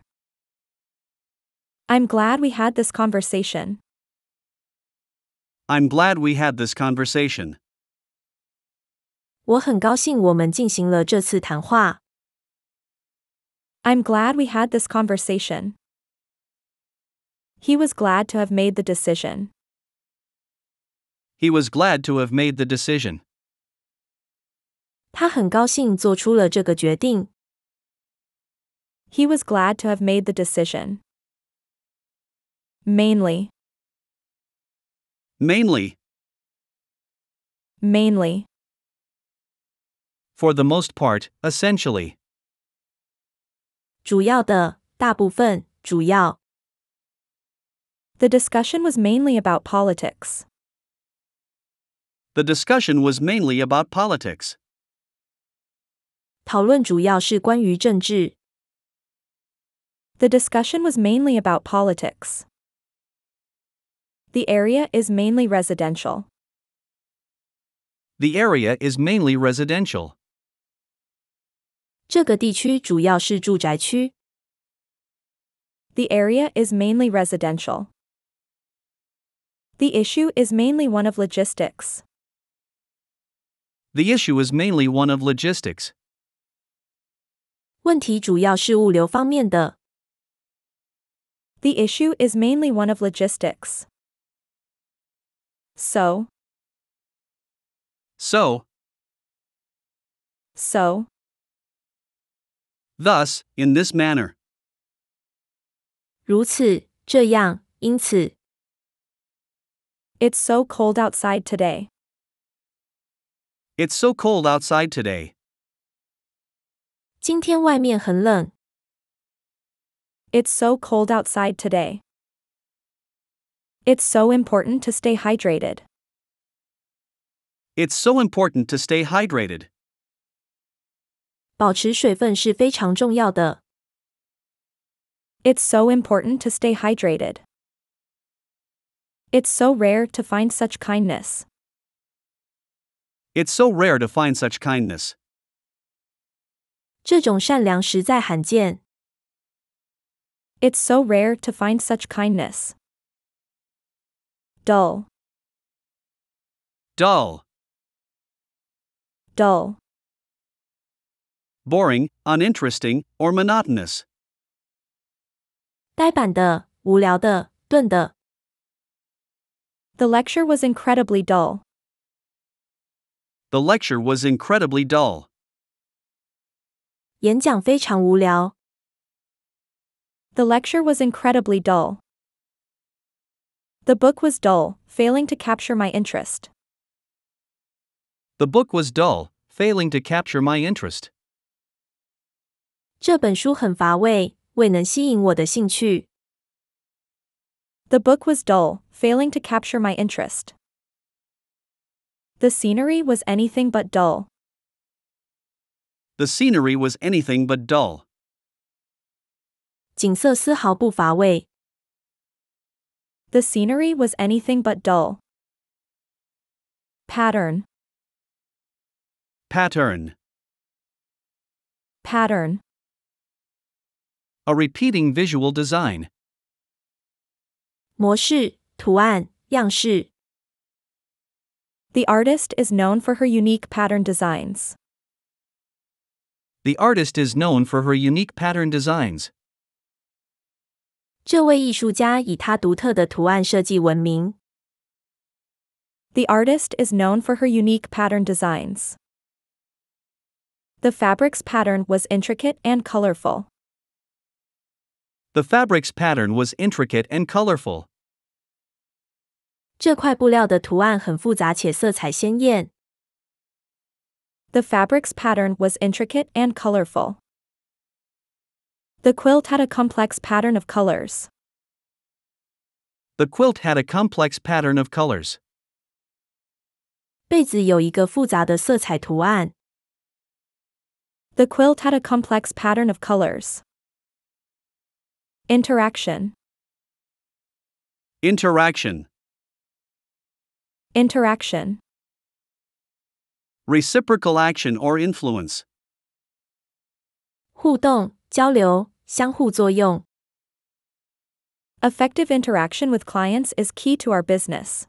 I'm glad we had this conversation. I'm glad we had this conversation. 我很高兴我们进行了这次谈话。I'm glad we had this conversation. He was glad to have made the decision. He was glad to have made the decision. He was glad to have made the decision. Mainly. Mainly. Mainly. For the most part, essentially. 主要的，大部分，主要。The discussion was mainly about politics. The discussion was mainly about politics. 讨论主要是关于政治。The discussion was mainly about politics. The area is mainly residential. The area is mainly residential. 这个地区主要是住宅区。The area is mainly residential. The issue is mainly one of logistics. The issue is mainly one of logistics. 问题主要是物流方面的。The issue is mainly one of logistics. So. So. So. Thus, in this manner. 如此,这样,因此. It's so cold outside today. It's so cold outside today. 今天外面很冷. It's so cold outside today. It's so important to stay hydrated. It's so important to stay hydrated. 保持水分是非常重要的。It's so important to stay hydrated. It's so rare to find such kindness. It's so rare to find such kindness. 这种善良实在罕见。It's so rare to find such kindness. Dull. Dull. Dull boring, uninteresting, or monotonous. The lecture was incredibly dull. The lecture was incredibly dull. The lecture was incredibly dull. The book was dull, failing to capture my interest. The book was dull, failing to capture my interest. 这本书很乏味，未能吸引我的兴趣。The book was dull, failing to capture my interest. The scenery was anything but dull. The scenery was anything but dull. 景色丝毫不乏味。The scenery was anything but dull. Pattern. Pattern. Pattern. A repeating visual design. The artist is known for her unique pattern designs. The artist is known for her unique pattern designs. 这位艺术家以他独特的图案设计闻名。The artist is known for her unique pattern designs. The fabric's pattern was intricate and colorful. The fabric's pattern was intricate and colorful. 这块布料的图案很复杂且色彩鲜艳。The fabric's pattern was intricate and colorful. The quilt had a complex pattern of colors. The quilt had a complex pattern of colors. 被子有一个复杂的色彩图案。The quilt had a complex pattern of colors. Interaction. Interaction. Interaction. Reciprocal action or influence. Effective interaction with clients is key to our business.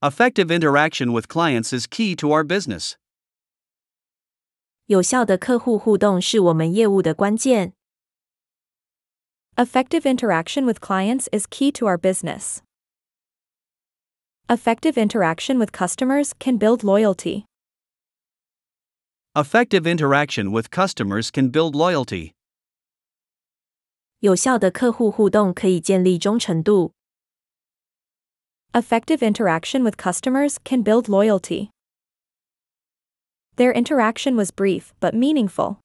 Effective interaction with clients is key to our business. 有效的客户互动是我们业务的关键。Effective interaction with clients is key to our business. Effective interaction with customers can build loyalty. Effective interaction with customers can build loyalty. 有效的客户互动可以建立忠诚度。Effective interaction with customers can build loyalty. Their interaction was brief but meaningful.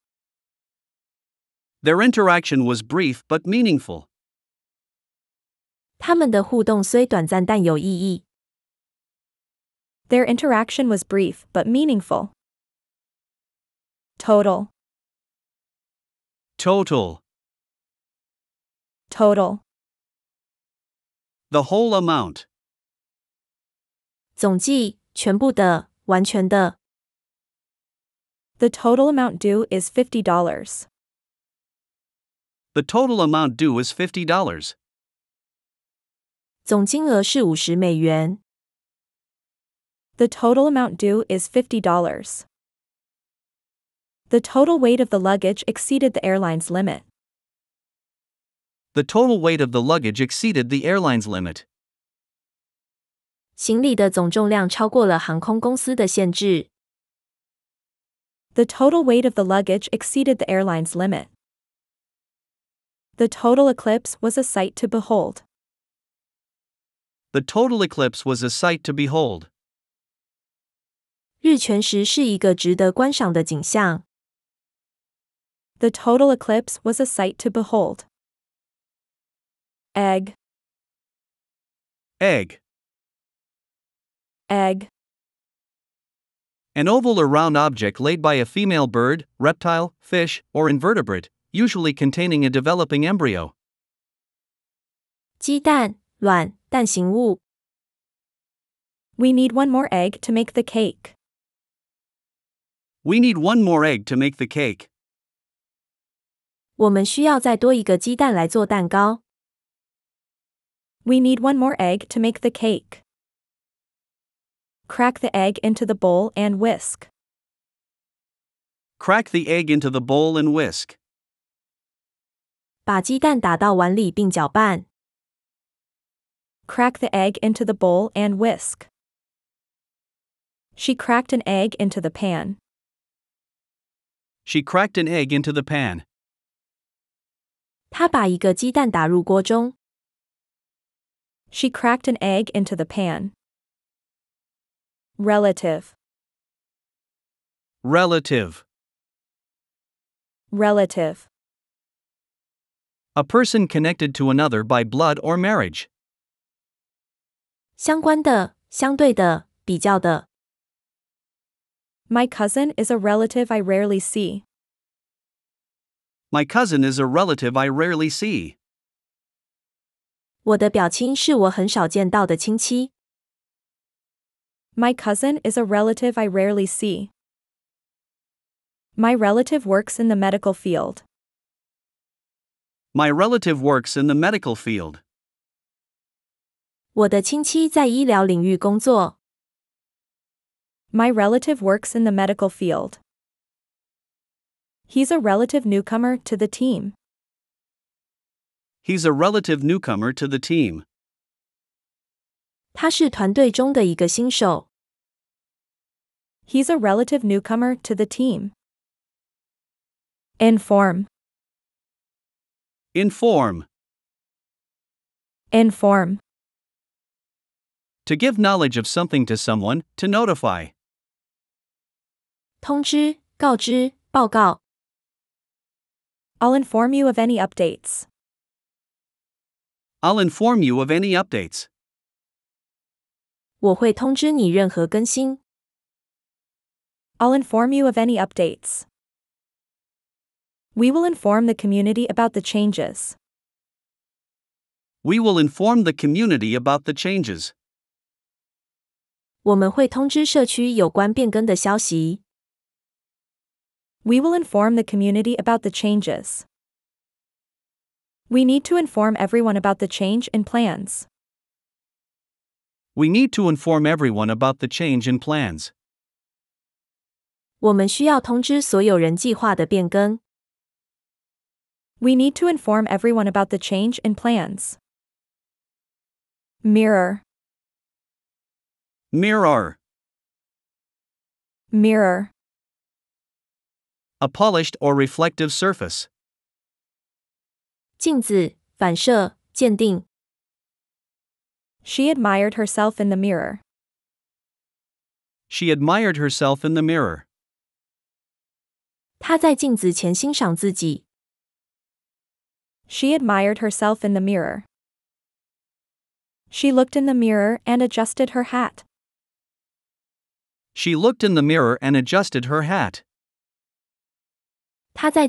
Their interaction was brief but meaningful. Their interaction was brief but meaningful. Total. Total. Total. The whole amount. The total amount due is $50. The total amount due is fifty dollars. The total amount due is fifty dollars. The total weight of the luggage exceeded the airline's limit. The total weight of the luggage exceeded the airline's limit. The total weight of the luggage exceeded the airline's limit. The total eclipse was a sight to behold. The total eclipse was a sight to behold. 日全食是一个值得观赏的景象。The total eclipse was a sight to behold. Egg. Egg. Egg. An oval or round object laid by a female bird, reptile, fish, or invertebrate, usually containing a developing embryo. We need one more egg to make the cake. We need one more egg to make the cake. We need one more egg to make the cake. Crack the egg into the bowl and whisk. Crack the egg into the bowl and whisk. 把鸡蛋打到碗里并搅拌。Crack the egg into the bowl and whisk. She cracked an egg into the pan. She cracked an egg into the pan. 她把一个鸡蛋打入锅中。She cracked an egg into the pan. Relative. Relative. Relative. A person connected to another by blood or marriage. My cousin is a relative I rarely see. My cousin is a relative I rarely see. My cousin is a relative I rarely see. My relative works in the medical field. My relative works in the medical field. My relative works in the medical field. He's a relative newcomer to the team. He's a relative newcomer to the team. He's a relative newcomer to the team. Inform. Inform. Inform. To give knowledge of something to someone, to notify. 通知,告知,报告. I'll inform you of any updates. I'll inform you of any updates. 我会通知你任何更新. I'll inform you of any updates. We will inform the community about the changes. We will inform the community about the changes. We will inform the community about the changes. We need to inform everyone about the change in plans. We need to inform everyone about the change in plans. 我们需要通知所有人计划的变更。we need to inform everyone about the change in plans. Mirror. Mirror. Mirror. A polished or reflective surface. She admired herself in the mirror. She admired herself in the mirror. 她在镜子前欣赏自己。she admired herself in the mirror. She looked in the mirror and adjusted her hat. She looked in the mirror and adjusted her hat. She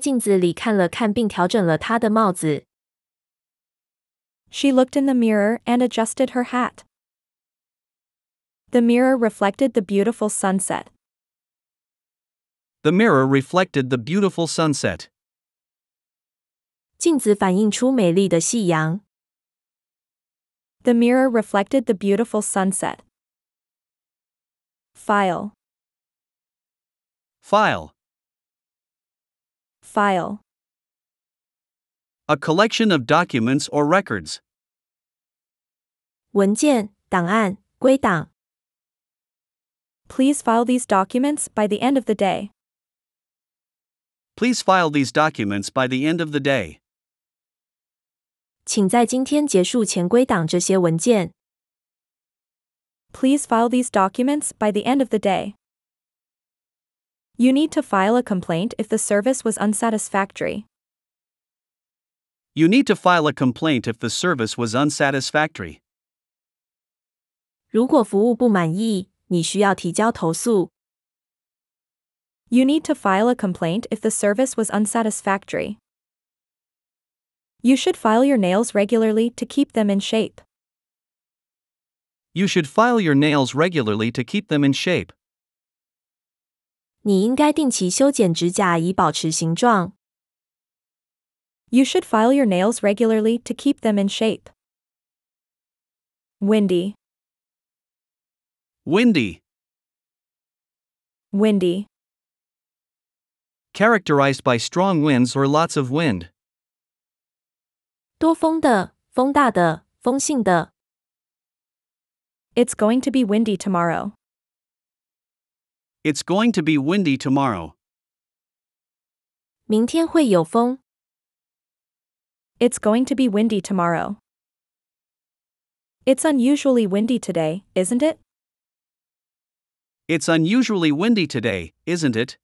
looked in the mirror and adjusted her hat. The mirror reflected the beautiful sunset. The mirror reflected the beautiful sunset. 镜子反映出美丽的夕阳。The mirror reflected the beautiful sunset. File. File. File. A collection of documents or records. Please file these documents by the end of the day. Please file these documents by the end of the day. 请在今天结束前归档这些文件。Please file these documents by the end of the day. You need to file a complaint if the service was unsatisfactory. You need to file a complaint if the service was unsatisfactory. you need to file a complaint if the service was unsatisfactory. You should file your nails regularly to keep them in shape. You should file your nails regularly to keep them in shape. You should file your nails regularly to keep them in shape. Windy. Windy. Windy. Characterized by strong winds or lots of wind. 多风的，风大的，风性的。It's going to be windy tomorrow. It's going to be windy tomorrow. 明天会有风。It's going to be windy tomorrow. It's unusually windy today, isn't it? It's unusually windy today, isn't it?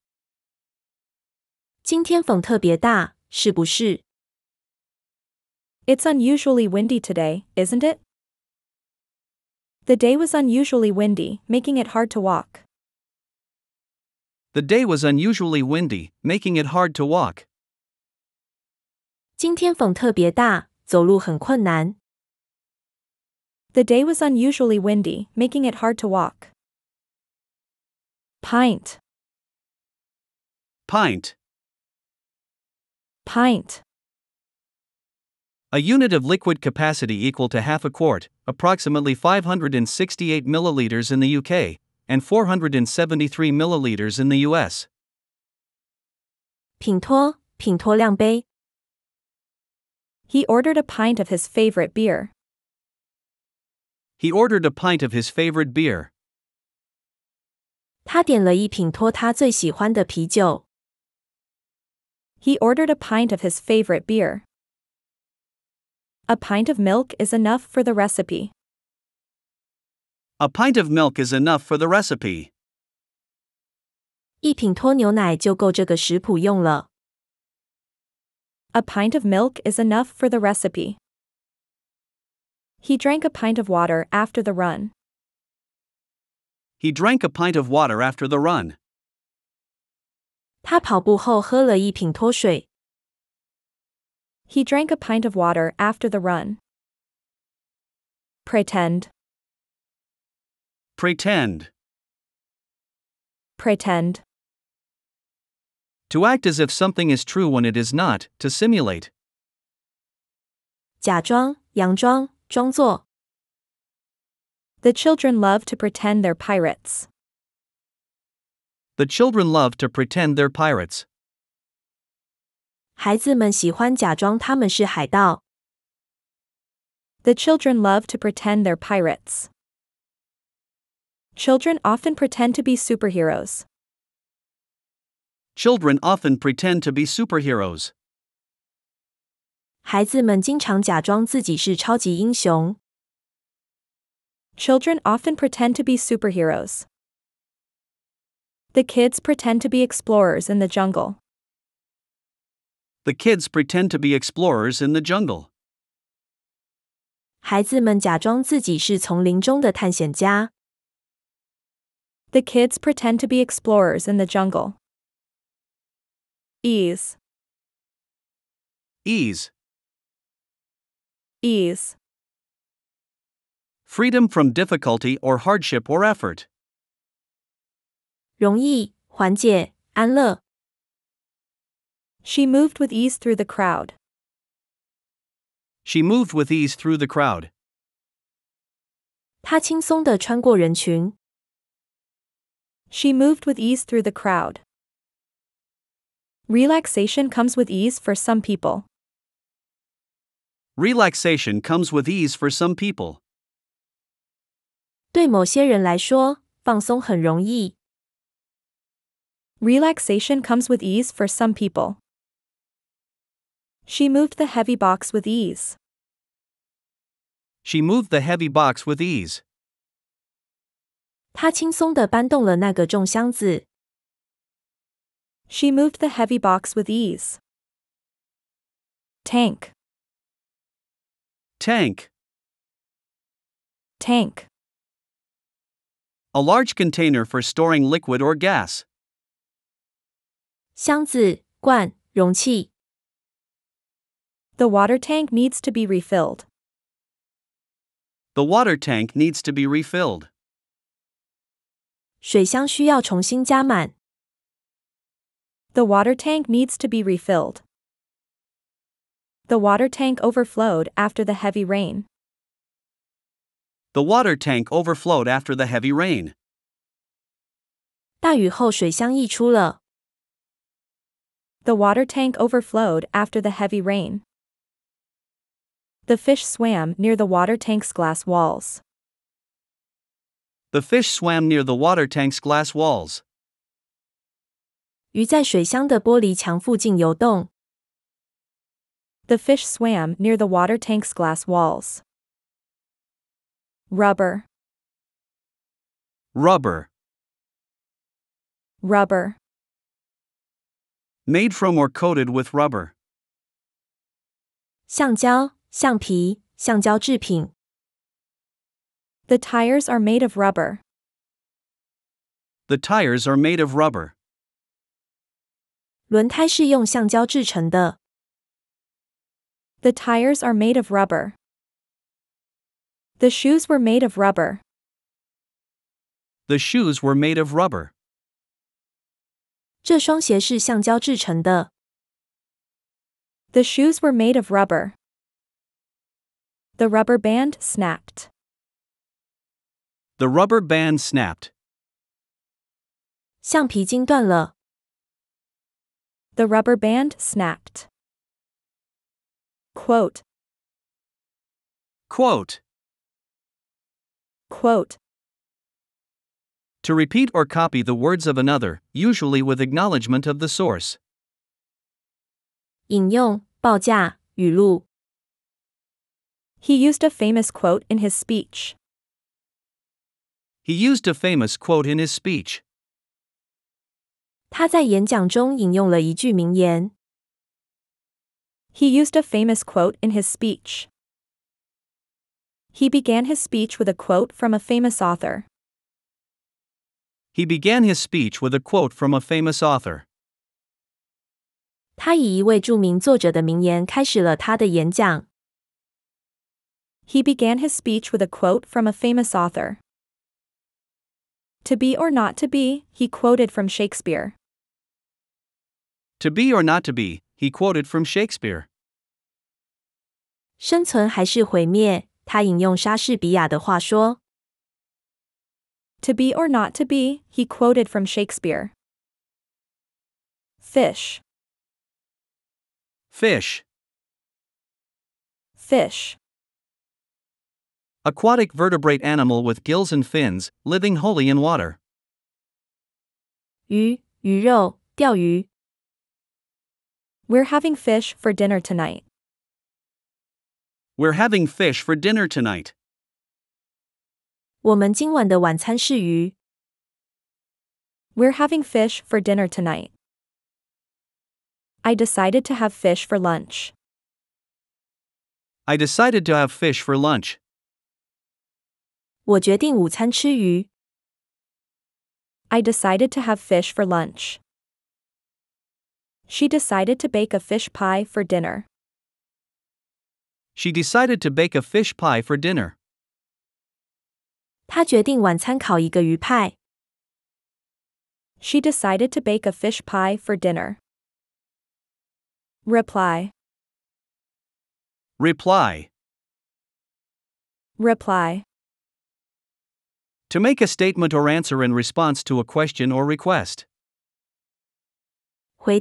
今天风特别大，是不是？it's unusually windy today, isn't it? The day was unusually windy, making it hard to walk. The day was unusually windy, making it hard to walk. the day was unusually windy, making it hard to walk. Pint. Pint. Pint. A unit of liquid capacity equal to half a quart, approximately 568 milliliters in the UK, and 473 milliliters in the US. 品托,品托量杯. He ordered a pint of his favorite beer. He ordered a pint of his favorite beer. 他点了一品托他最喜欢的啤酒. He ordered a pint of his favorite beer. A pint of milk is enough for the recipe. A pint of milk is enough for the recipe. A pint of milk is enough for the recipe. He drank a pint of water after the run. He drank a pint of water after the run. 他跑步后喝了一瓶脱水。he drank a pint of water after the run. Pretend. Pretend. Pretend. To act as if something is true when it is not, to simulate. 假装,佯装,装作. The children love to pretend they're pirates. The children love to pretend they're pirates. 孩子们喜欢假装他们是海盗。The children love to pretend they're pirates. Children often pretend to be superheroes. Children often pretend to be superheroes. 孩子们经常假装自己是超级英雄。Children often pretend to be superheroes. The kids pretend to be explorers in the jungle. The kids pretend to be explorers in the jungle. 孩子们假装自己是丛林中的探险家。The kids pretend to be explorers in the jungle. Ease. Ease. Ease. Freedom from difficulty or hardship or effort. 容易、缓解、安乐、she moved with ease through the crowd. She moved with ease through the crowd. She moved with ease through the crowd. Relaxation comes with ease for some people. Relaxation comes with ease for some people. Relaxation comes with ease for some people. She moved the heavy box with ease. She moved the heavy box with ease. 她轻松地搬动了那个重箱子。She moved the heavy box with ease. Tank. Tank. Tank. A large container for storing liquid or gas. 箱子、罐、容器。the water tank needs to be refilled. The water tank needs to be refilled. The water tank needs to be refilled. The water tank overflowed after the heavy rain. The water tank overflowed after the heavy rain. The water tank overflowed after the heavy rain. The fish swam near the water tank's glass walls. The fish swam near the water tank's glass walls. 鱼在水箱的玻璃墙附近游动。The fish swam near the water tank's glass walls. Rubber. Rubber. Rubber. Made from or coated with rubber. 橡胶橡皮、橡胶制品。The tires are made of rubber. The tires are made of rubber. 轮胎是用橡胶制成的。The tires are made of rubber. The shoes were made of rubber. The shoes were made of rubber. 这双鞋是橡胶制成的。The shoes were made of rubber. The rubber band snapped. The rubber band snapped. The rubber band snapped. Quote. Quote. Quote. To repeat or copy the words of another, usually with acknowledgement of the source. 引用、报价、语录。he used a famous quote in his speech. He used a famous quote in his speech. 他在演讲中引用了一句名言。He used a famous quote in his speech. He began his speech with a quote from a famous author. He began his speech with a quote from a famous author. 他以一位著名作者的名言开始了他的演讲。he began his speech with a quote from a famous author. To be or not to be, he quoted from Shakespeare. To be or not to be, he quoted from Shakespeare. "To be or not to be, he quoted from Shakespeare. Fish. Fish. Fish. Aquatic vertebrate animal with gills and fins, living wholly in water. 鱼,鱼肉,钓鱼. We're having fish for dinner tonight. We're having fish for dinner tonight. 我们今晚的晚餐是鱼. We're having fish for dinner tonight. I decided to have fish for lunch. I decided to have fish for lunch. 我决定午餐吃鱼。I decided to have fish for lunch. She decided to bake a fish pie for dinner. She decided to bake a fish pie for dinner. 她决定晚餐烤一个鱼派。She decided to bake a fish pie for dinner. Reply. Reply. Reply. To make a statement or answer in response to a question or request. She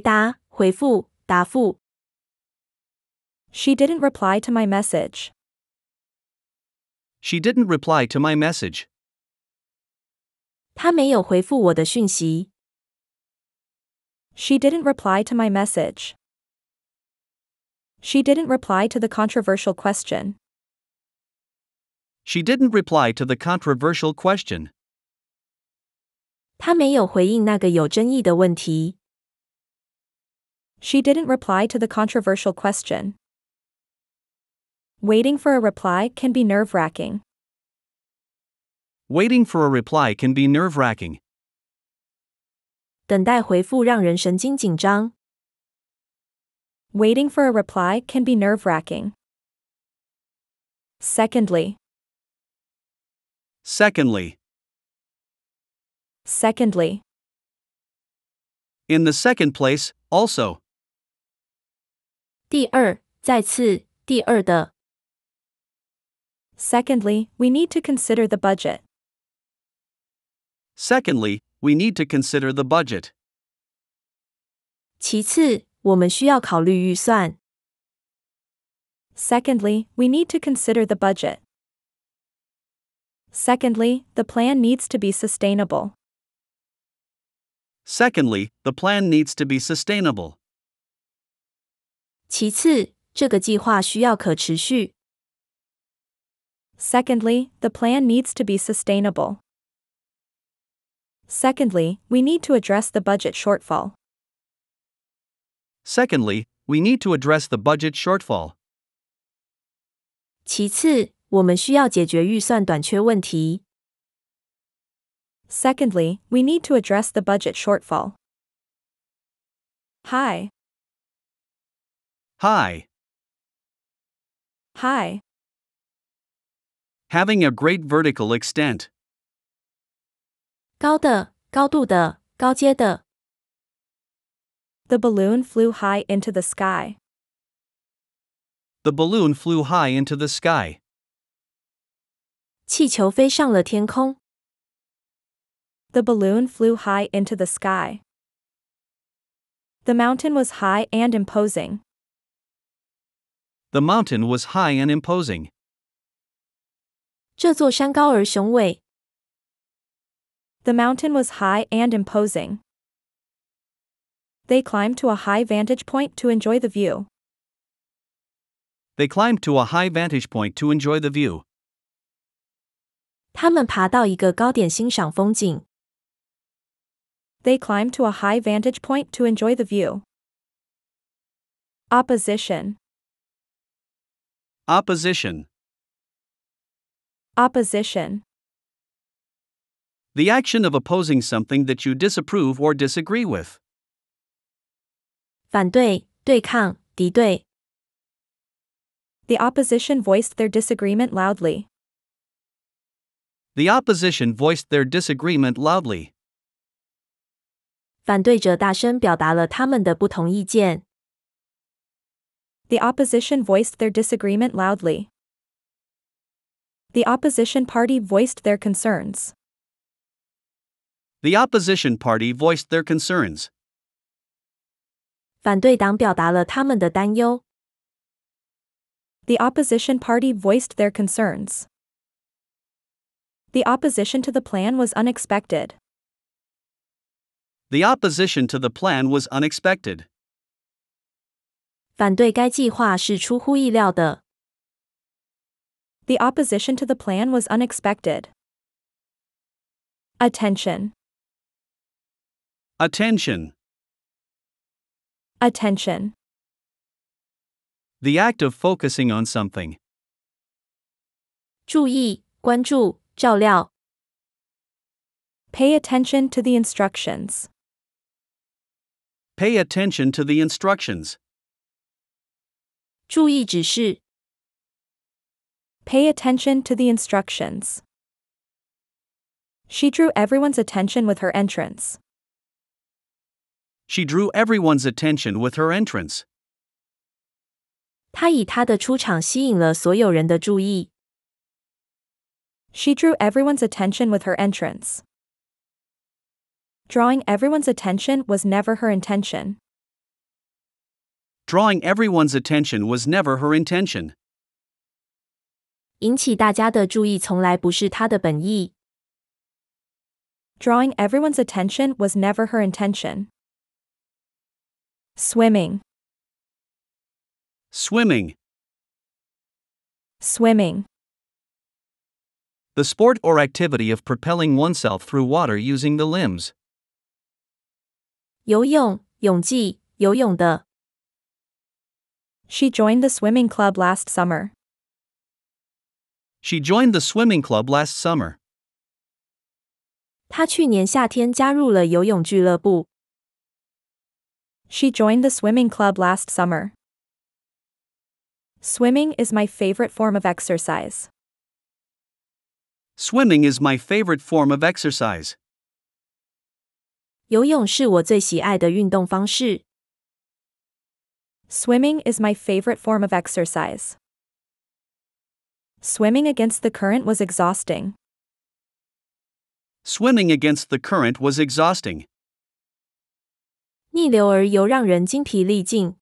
did didn't reply to my message. She didn't reply to my message. She did didn't reply to my message. She didn't reply to the controversial question. She didn't reply to the controversial question. She did didn't reply to the controversial question. Waiting for a reply can be nerve wracking. Waiting for a reply can be nerve wracking. Waiting for a reply can be nerve wracking. Secondly, Secondly. Secondly. In the second place, also. Secondly, we need to consider the budget. Secondly, we need to consider the budget. 其次，我们需要考虑预算。Secondly, we need to consider the budget. Secondly, the plan needs to be sustainable. Secondly, the plan needs to be sustainable. the plan needs to be sustainable. Secondly, we need to address the budget shortfall. Secondly, we need to address the budget shortfall. 其次,我们需要解决预算短缺问题。Secondly, we need to address the budget shortfall. Hi. Hi. Hi. Having a great vertical extent. The balloon flew high into the sky. The balloon flew high into the sky. 气球飞上了天空。The balloon flew high into the sky. The mountain was high and imposing. The mountain was high and imposing. The mountain was high and imposing. They climbed to a high vantage point to enjoy the view. They climbed to a high vantage point to enjoy the view. 他们爬到一个高点欣赏风景。They climb to a high vantage point to enjoy the view. Opposition. Opposition. Opposition. The action of opposing something that you disapprove or disagree with. The opposition voiced their disagreement loudly. The opposition voiced their disagreement loudly. 反对者大声表达了他们的不同意见。The opposition voiced their disagreement loudly. The opposition party voiced their concerns. The opposition party voiced their concerns. 反对党表达了他们的担忧。The opposition party voiced their concerns. The opposition to the plan was unexpected. The opposition to the plan was unexpected. 反对该计划是出乎意料的。The opposition to the plan was unexpected. Attention. Attention. Attention. The act of focusing on something. 注意，关注, Zhao Pay attention to the instructions. Pay attention to the instructions. 注意指示. Pay attention to the instructions. She drew everyone's attention with her entrance. She drew everyone's attention with her entrance. 她以她的出场吸引了所有人的注意。she drew everyone's attention with her entrance. Drawing everyone's attention was never her intention. Drawing everyone's attention was never her intention. 引起大家的注意从来不是她的本意。Drawing everyone's attention was never her intention. Swimming. Swimming. Swimming the sport or activity of propelling oneself through water using the limbs. 游泳,泳技,游泳的. She joined the swimming club last summer. She joined the swimming club last summer. She joined the swimming club last summer. Swimming is my favorite form of exercise. Swimming is my favorite form of exercise. 游泳是我最喜爱的运动方式。Swimming is my favorite form of exercise. Swimming against the current was exhausting. Swimming against the current was exhausting. 逆流而游让人精疲力尽。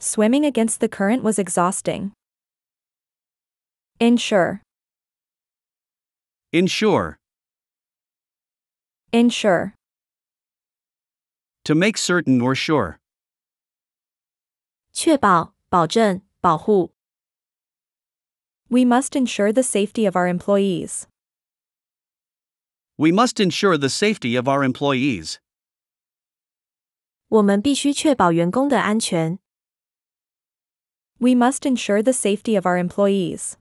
Swimming against the current was exhausting. Ensure. Insure. Ensure. To make certain or sure. We must ensure the safety of our employees. We must ensure the safety of our employees. We must ensure the safety of our employees.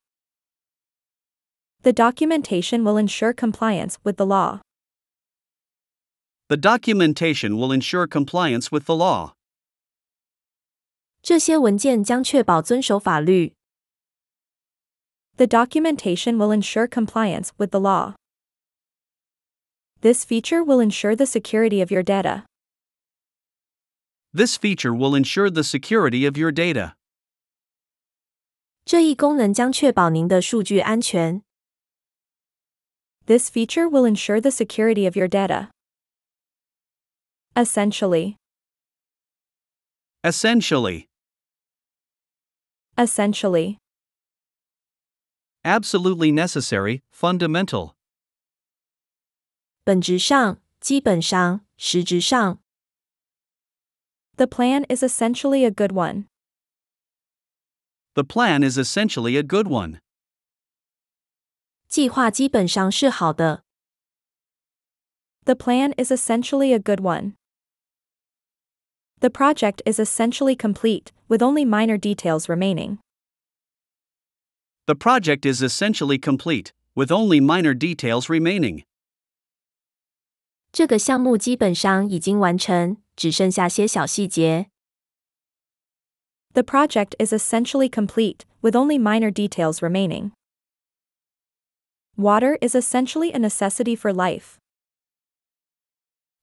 The documentation will ensure compliance with the law. The documentation will ensure compliance with the law. 这些文件将确保遵守法律。The documentation will ensure compliance with the law. This feature will ensure the security of your data. This feature will ensure the security of your data. 这一功能将确保您的数据安全。this feature will ensure the security of your data. Essentially. Essentially. Essentially. Absolutely necessary, fundamental. 本质上,基本上,实质上. The plan is essentially a good one. The plan is essentially a good one. 计划基本上是好的。The plan is essentially a good one. The project is essentially complete, with only minor details remaining. The project is essentially complete, with only minor details remaining. 这个项目基本上已经完成，只剩下些小细节。The project is essentially complete, with only minor details remaining. Water is essentially a necessity for life.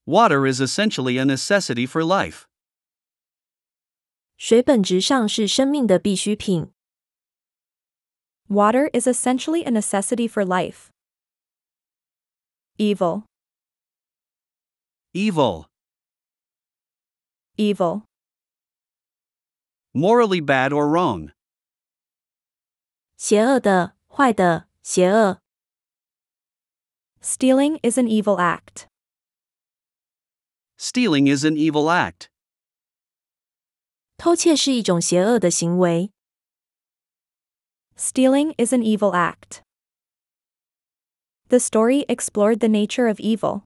Water is essentially a necessity for life. 水本质上是生命的必需品。Water is essentially a necessity for life. Evil. Evil. Evil. Morally bad or wrong. 邪恶的,坏的,邪恶. Stealing is an evil act. Stealing is an evil act. 偷窃是一种邪恶的行为。Stealing is an evil act. The story explored the nature of evil.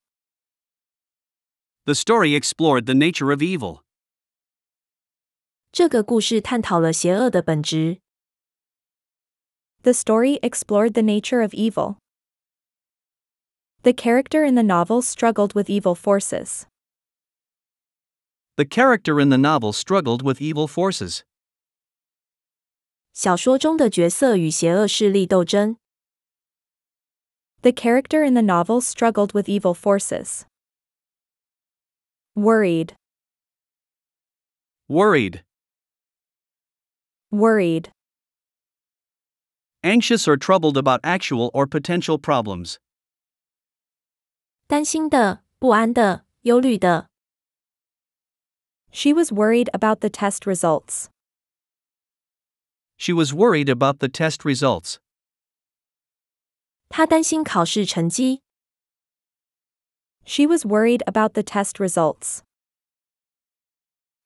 The story explored the nature of evil. 这个故事探讨了邪恶的本质。The story explored the nature of evil. The character in the novel struggled with evil forces. The character in the novel struggled with evil forces. The character in the novel struggled with evil forces. Worried. Worried. Worried. Anxious or troubled about actual or potential problems. 担心的、不安的、忧虑的。She was worried about the test results. She was worried about the test results. 她担心考试成绩。She was worried about the test results.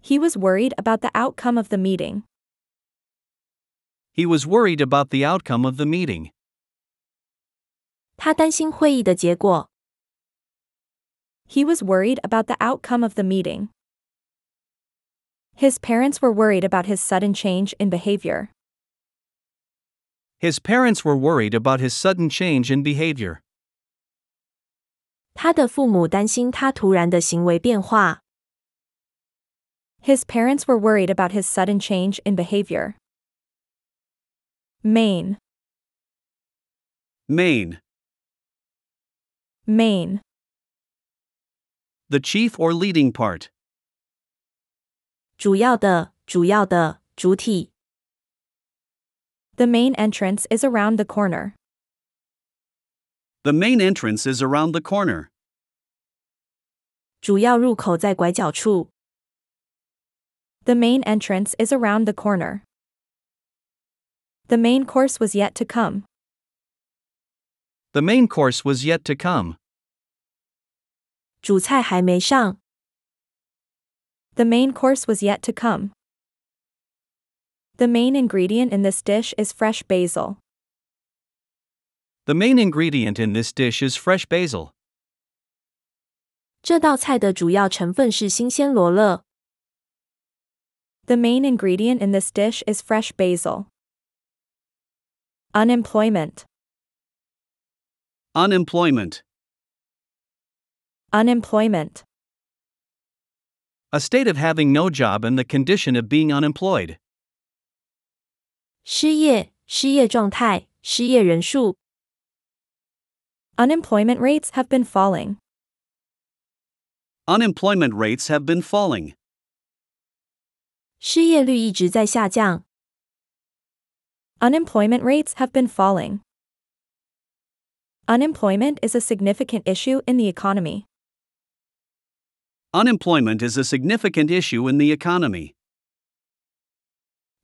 He was worried about the outcome of the meeting. He was worried about the outcome of the meeting. 他担心会议的结果。he was worried about the outcome of the meeting. His parents were worried about his sudden change in behavior. His parents were worried about his sudden change in behavior. His parents were worried about his sudden change in behavior. Maine. Maine. Maine the chief or leading part. The main entrance is around the corner. The main entrance is around the corner. 主要入口在拐角处. The main entrance is around the corner. The main course was yet to come. The main course was yet to come. 主菜还没上。The main course was yet to come. The main ingredient in this dish is fresh basil. The main ingredient in this dish is fresh basil. 这道菜的主要成分是新鲜罗勒。The main ingredient in this dish is fresh basil. Unemployment. Unemployment. Unemployment. A state of having no job and the condition of being unemployed. Unemployment rates have been falling. Unemployment rates have been falling. Unemployment rates have been falling. Unemployment is a significant issue in the economy. Unemployment is a significant issue in the economy.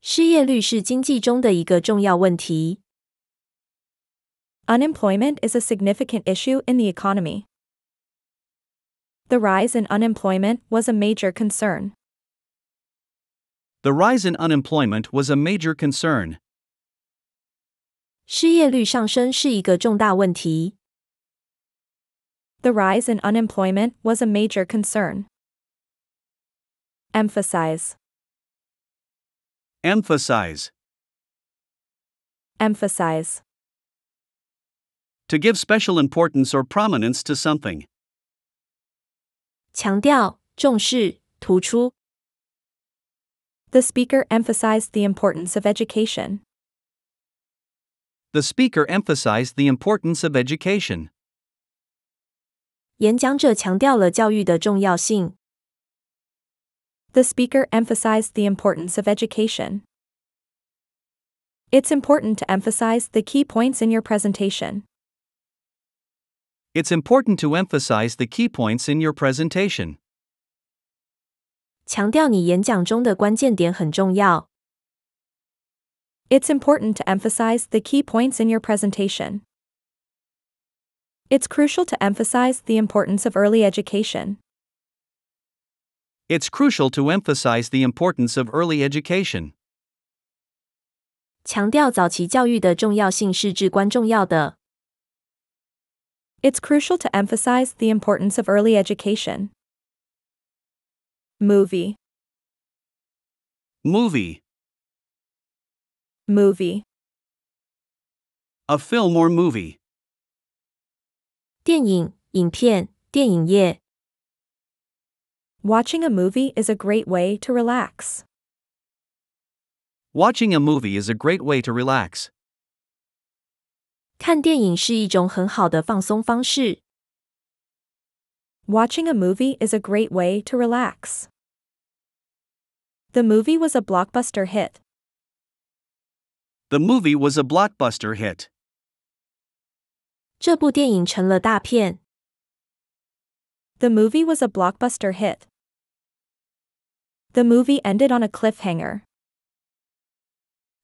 失业率是经济中的一个重要问题。Unemployment is a significant issue in the economy. The rise in unemployment was a major concern. The rise in unemployment was a major concern. 失业率上升是一个重大问题。the rise in unemployment was a major concern. Emphasize. Emphasize. Emphasize. To give special importance or prominence to something. 强调,重视,突出. The speaker emphasized the importance of education. The speaker emphasized the importance of education. 演讲者强调了教育的重要性。The speaker emphasized the importance of education. It's important to emphasize the key points in your presentation. It's important to emphasize the key points in your presentation. 强调你演讲中的关键点很重要。It's important to emphasize the key points in your presentation. It's crucial to emphasize the importance of early education. It's crucial to emphasize the importance of early education. 强调早期教育的重要性是至关重要的。It's crucial to emphasize the importance of early education. Movie. Movie. Movie. A film or movie. 电影、影片、电影业。Watching a movie is a great way to relax. Watching a movie is a great way to relax. 看电影是一种很好的放松方式。Watching a movie is a great way to relax. The movie was a blockbuster hit. The movie was a blockbuster hit. 这部电影成了大片。The movie was a blockbuster hit. The movie ended on a cliffhanger.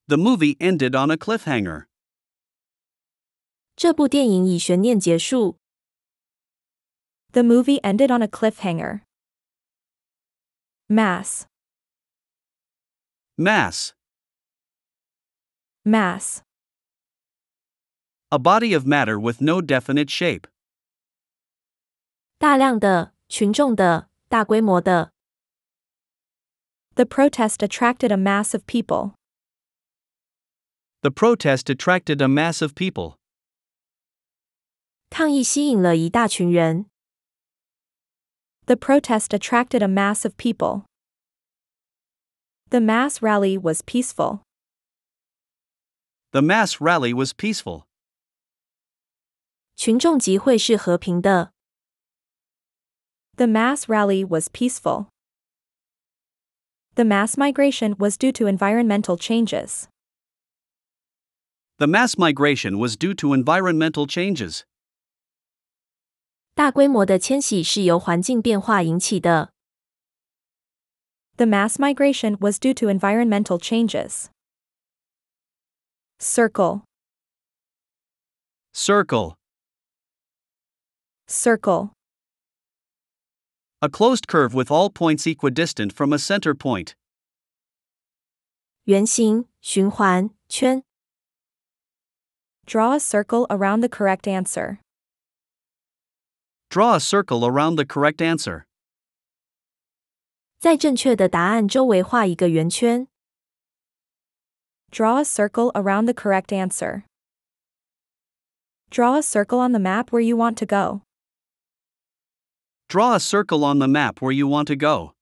The movie ended on a cliffhanger. 这部电影以悬念结束。The movie ended on a cliffhanger. Mass. Mass. Mass a body of matter with no definite shape. The protest attracted a mass of people. The protest attracted a mass of people. The protest attracted a mass of people. The mass rally was peaceful. The mass rally was peaceful. 群众集会是和平的。The mass rally was peaceful. The mass migration was due to environmental changes. The mass migration was due to environmental changes. 大规模的迁徙是由环境变化引起的。The mass migration was due to environmental changes. Circle. Circle. Circle. A closed curve with all points equidistant from a center point. 圆形、循环、圈. Draw a circle around the correct answer. Draw a circle around the correct answer. Draw a circle around the correct answer. Draw a circle on the map where you want to go. Draw a circle on the map where you want to go.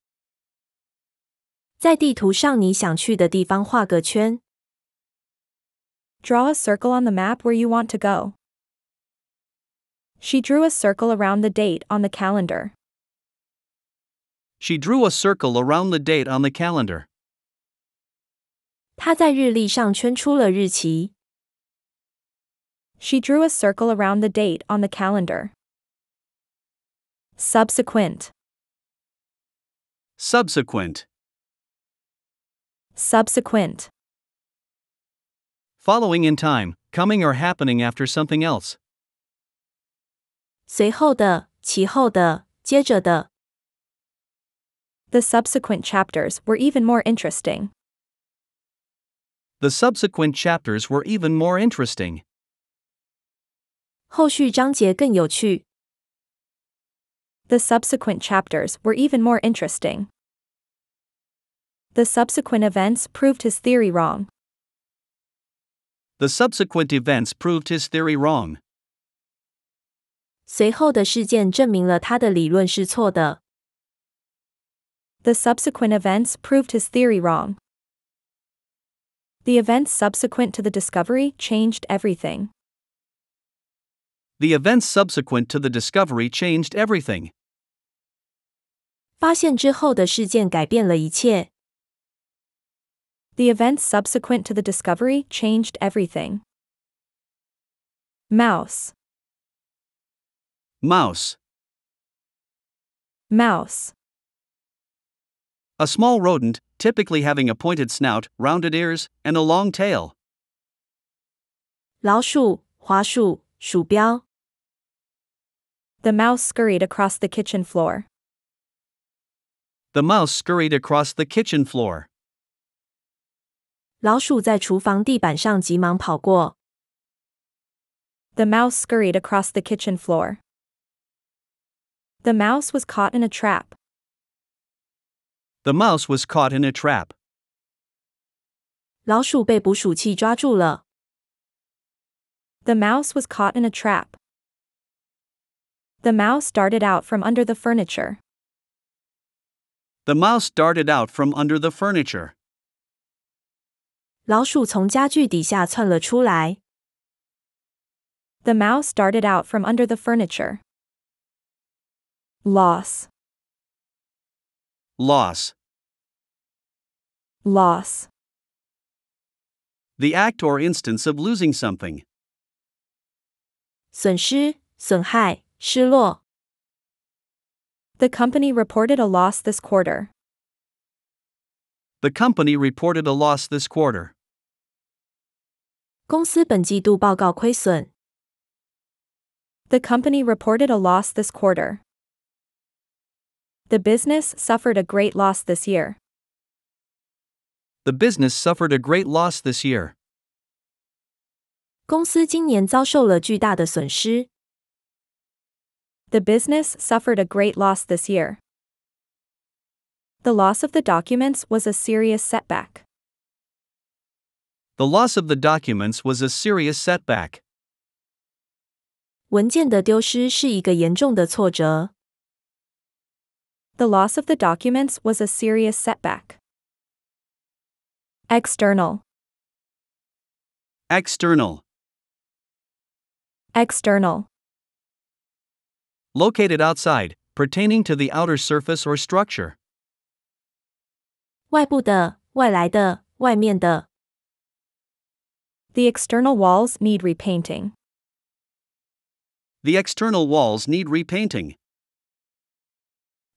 在地图上你想去的地方画个圈。Draw a circle on the map where you want to go. She drew a circle around the date on the calendar. She drew a circle around the date on the calendar. 她在日历上圈出了日期。She drew a circle around the date on the calendar. Subsequent. Subsequent. Subsequent. Following in time, coming or happening after something else. 随后的,其后的,接着的. The subsequent chapters were even more interesting. The subsequent chapters were even more interesting. 后续章节更有趣。the subsequent chapters were even more interesting. The subsequent events proved his theory wrong. The subsequent events proved his theory wrong. 随后的事件证明了他的理论是错的。The subsequent events proved his theory wrong. The events subsequent to the discovery changed everything. The events subsequent to the discovery changed everything. 发现之后的事件改变了一切。The events subsequent to the discovery changed everything. Mouse. Mouse. Mouse. A small rodent, typically having a pointed snout, rounded ears, and a long tail. The mouse scurried across the kitchen floor. The mouse scurried across the kitchen floor. 老鼠在厨房地板上急忙跑过。The mouse scurried across the kitchen floor. The mouse was caught in a trap. The mouse was caught in a trap. 老鼠被捕鼠器抓住了。The mouse was caught in a trap. The mouse darted out from under the furniture. The mouse darted out from under the furniture. 老鼠从家具底下窜了出来。The mouse darted out from under the furniture. Loss. Loss. Loss. The act or instance of losing something. 损失、损害、失落。the company reported a loss this quarter. The company reported a loss this quarter. 公司本季度报告亏损。The company reported a loss this quarter. The business suffered a great loss this year. The business suffered a great loss this year. 公司今年遭受了巨大的损失。the business suffered a great loss this year. The loss of the documents was a serious setback. The loss of the documents was a serious setback. The loss of the documents was a serious setback. External. External. External located outside, pertaining to the outer surface or structure. The external walls need repainting. The external walls need repainting.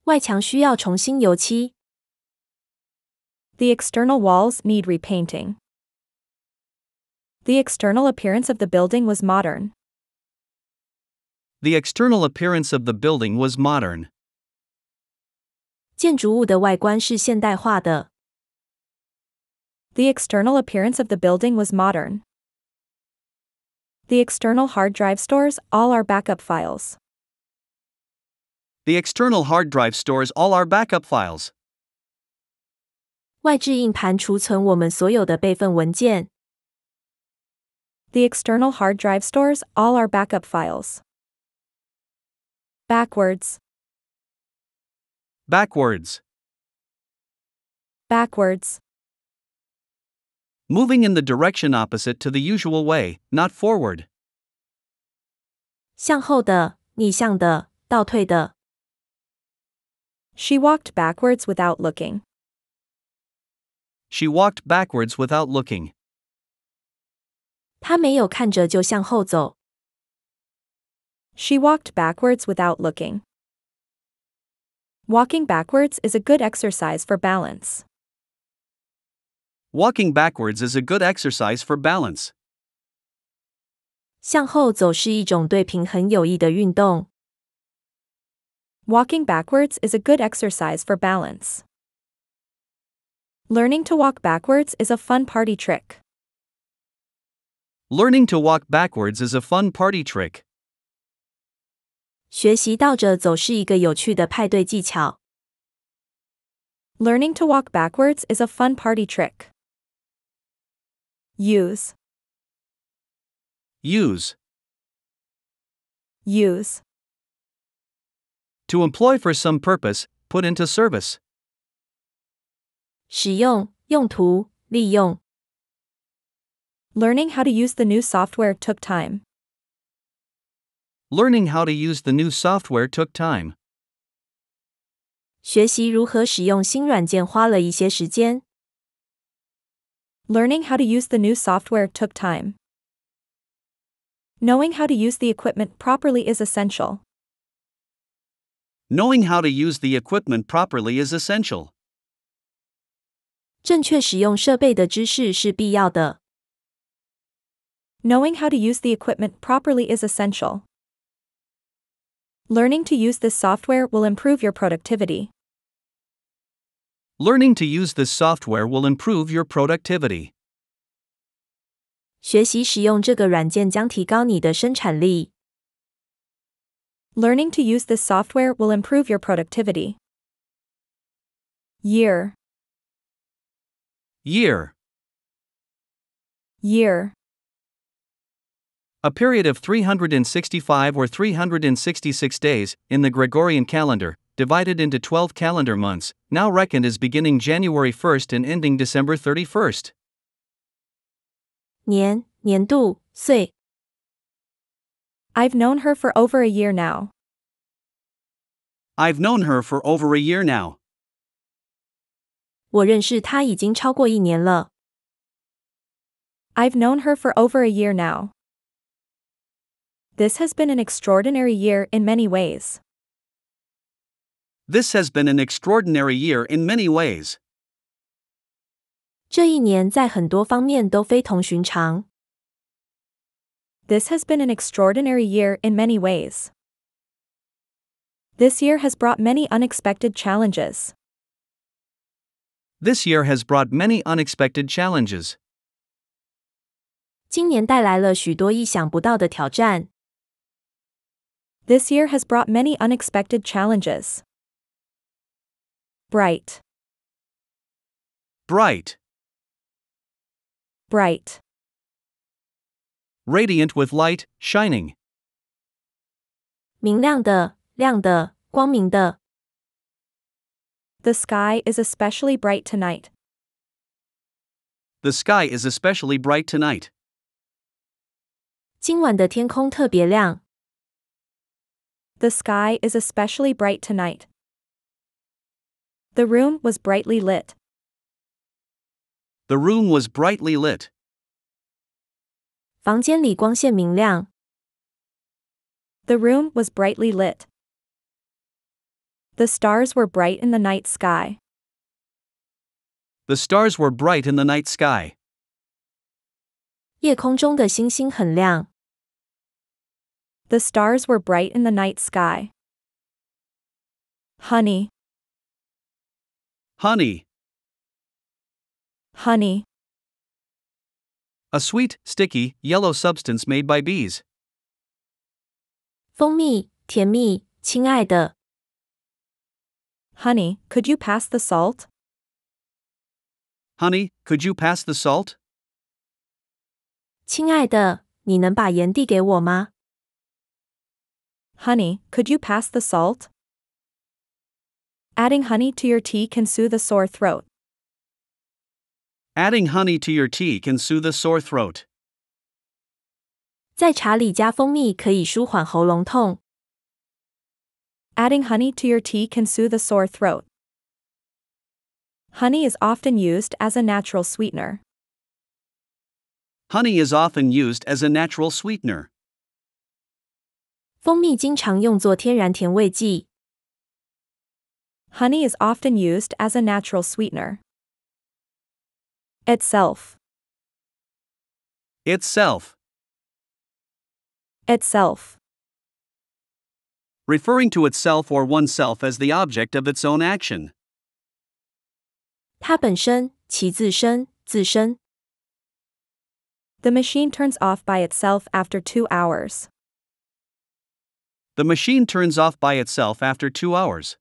The external walls need repainting. The external appearance of the building was modern. The external appearance of the building was modern. 建筑物的外观是现代化的。The external appearance of the building was modern. The external hard drive stores all our backup files. The external hard drive stores all our backup files. 外置硬盘储存我们所有的备份文件。The external hard drive stores all our backup files. Backwards. Backwards. Backwards. Moving in the direction opposite to the usual way, not forward. She walked backwards without looking. She walked backwards without looking. 她没有看着就向后走。she walked backwards without looking. Walking backwards is a good exercise for balance. Walking backwards is a good exercise for balance. 向后走是一种对平衡有益的运动。Walking backwards is a good exercise for balance. Learning to walk backwards is a fun party trick. Learning to walk backwards is a fun party trick. 学习倒着走是一个有趣的派对技巧。Learning to walk backwards is a fun party trick. Use. Use. Use. To employ for some purpose, put into service. Learning how to use the new software took time. Learning how to use the new software took time. Learning how to use the new software took time. Knowing how to use the equipment properly is essential. Knowing how to use the equipment properly is essential. Knowing how to use the equipment properly is essential. Learning to use this software will improve your productivity. Learning to use this software will improve your productivity. Learning to use this software will improve your productivity. Year. Year. Year a period of 365 or 366 days in the Gregorian calendar, divided into 12 calendar months, now reckoned as beginning January 1st and ending December 31st. 年,年度,岁. I've known her for over a year now. I've known her for over a year now. 我认识她已经超过一年了。I've known her for over a year now. This has been an extraordinary year in many ways. This has been an extraordinary year in many ways. This has been an extraordinary year in many ways. This year has brought many unexpected challenges. This year has brought many unexpected challenges. 今年带来了许多意想不到的挑战。this year has brought many unexpected challenges. Bright. Bright. Bright. Radiant with light, shining. The sky is especially bright tonight. The sky is especially bright tonight. 今晚的天空特别亮。the sky is especially bright tonight. The room was brightly lit. The room was brightly lit. The room was brightly lit. The stars were bright in the night sky. The stars were bright in the night sky. 夜空中的星星很亮。the stars were bright in the night sky. Honey. Honey. Honey. A sweet, sticky, yellow substance made by bees. Honey, could you pass the salt? Honey, could you pass the salt? 亲爱的，你能把盐递给我吗？Honey, could you pass the salt? Adding honey to your tea can soothe a sore throat. Adding honey to your tea can soothe a sore throat. 在茶里加蜂蜜可以舒缓喉咙痛。Adding honey to your tea can soothe a sore throat. Honey is often used as a natural sweetener. Honey is often used as a natural sweetener. 蜂蜜经常用作天然甜味剂。Honey is often used as a natural sweetener. Itself. Itself. Itself. Referring to itself or oneself as the object of its own action. the machine turns off by itself after two hours. The machine turns off by itself after two hours.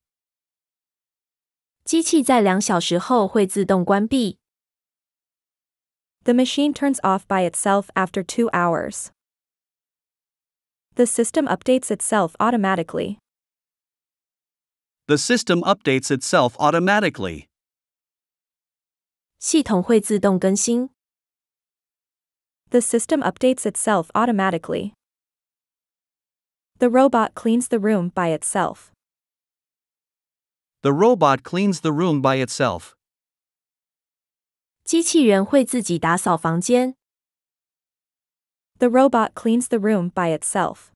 机器在两小时后会自动关闭。The machine turns off by itself after two hours. The system updates itself automatically. The system updates itself automatically. 系统会自动更新。The system updates itself automatically. The robot cleans the room by itself. The robot cleans the room by itself. 机器人会自己打扫房间。The robot cleans the room by itself.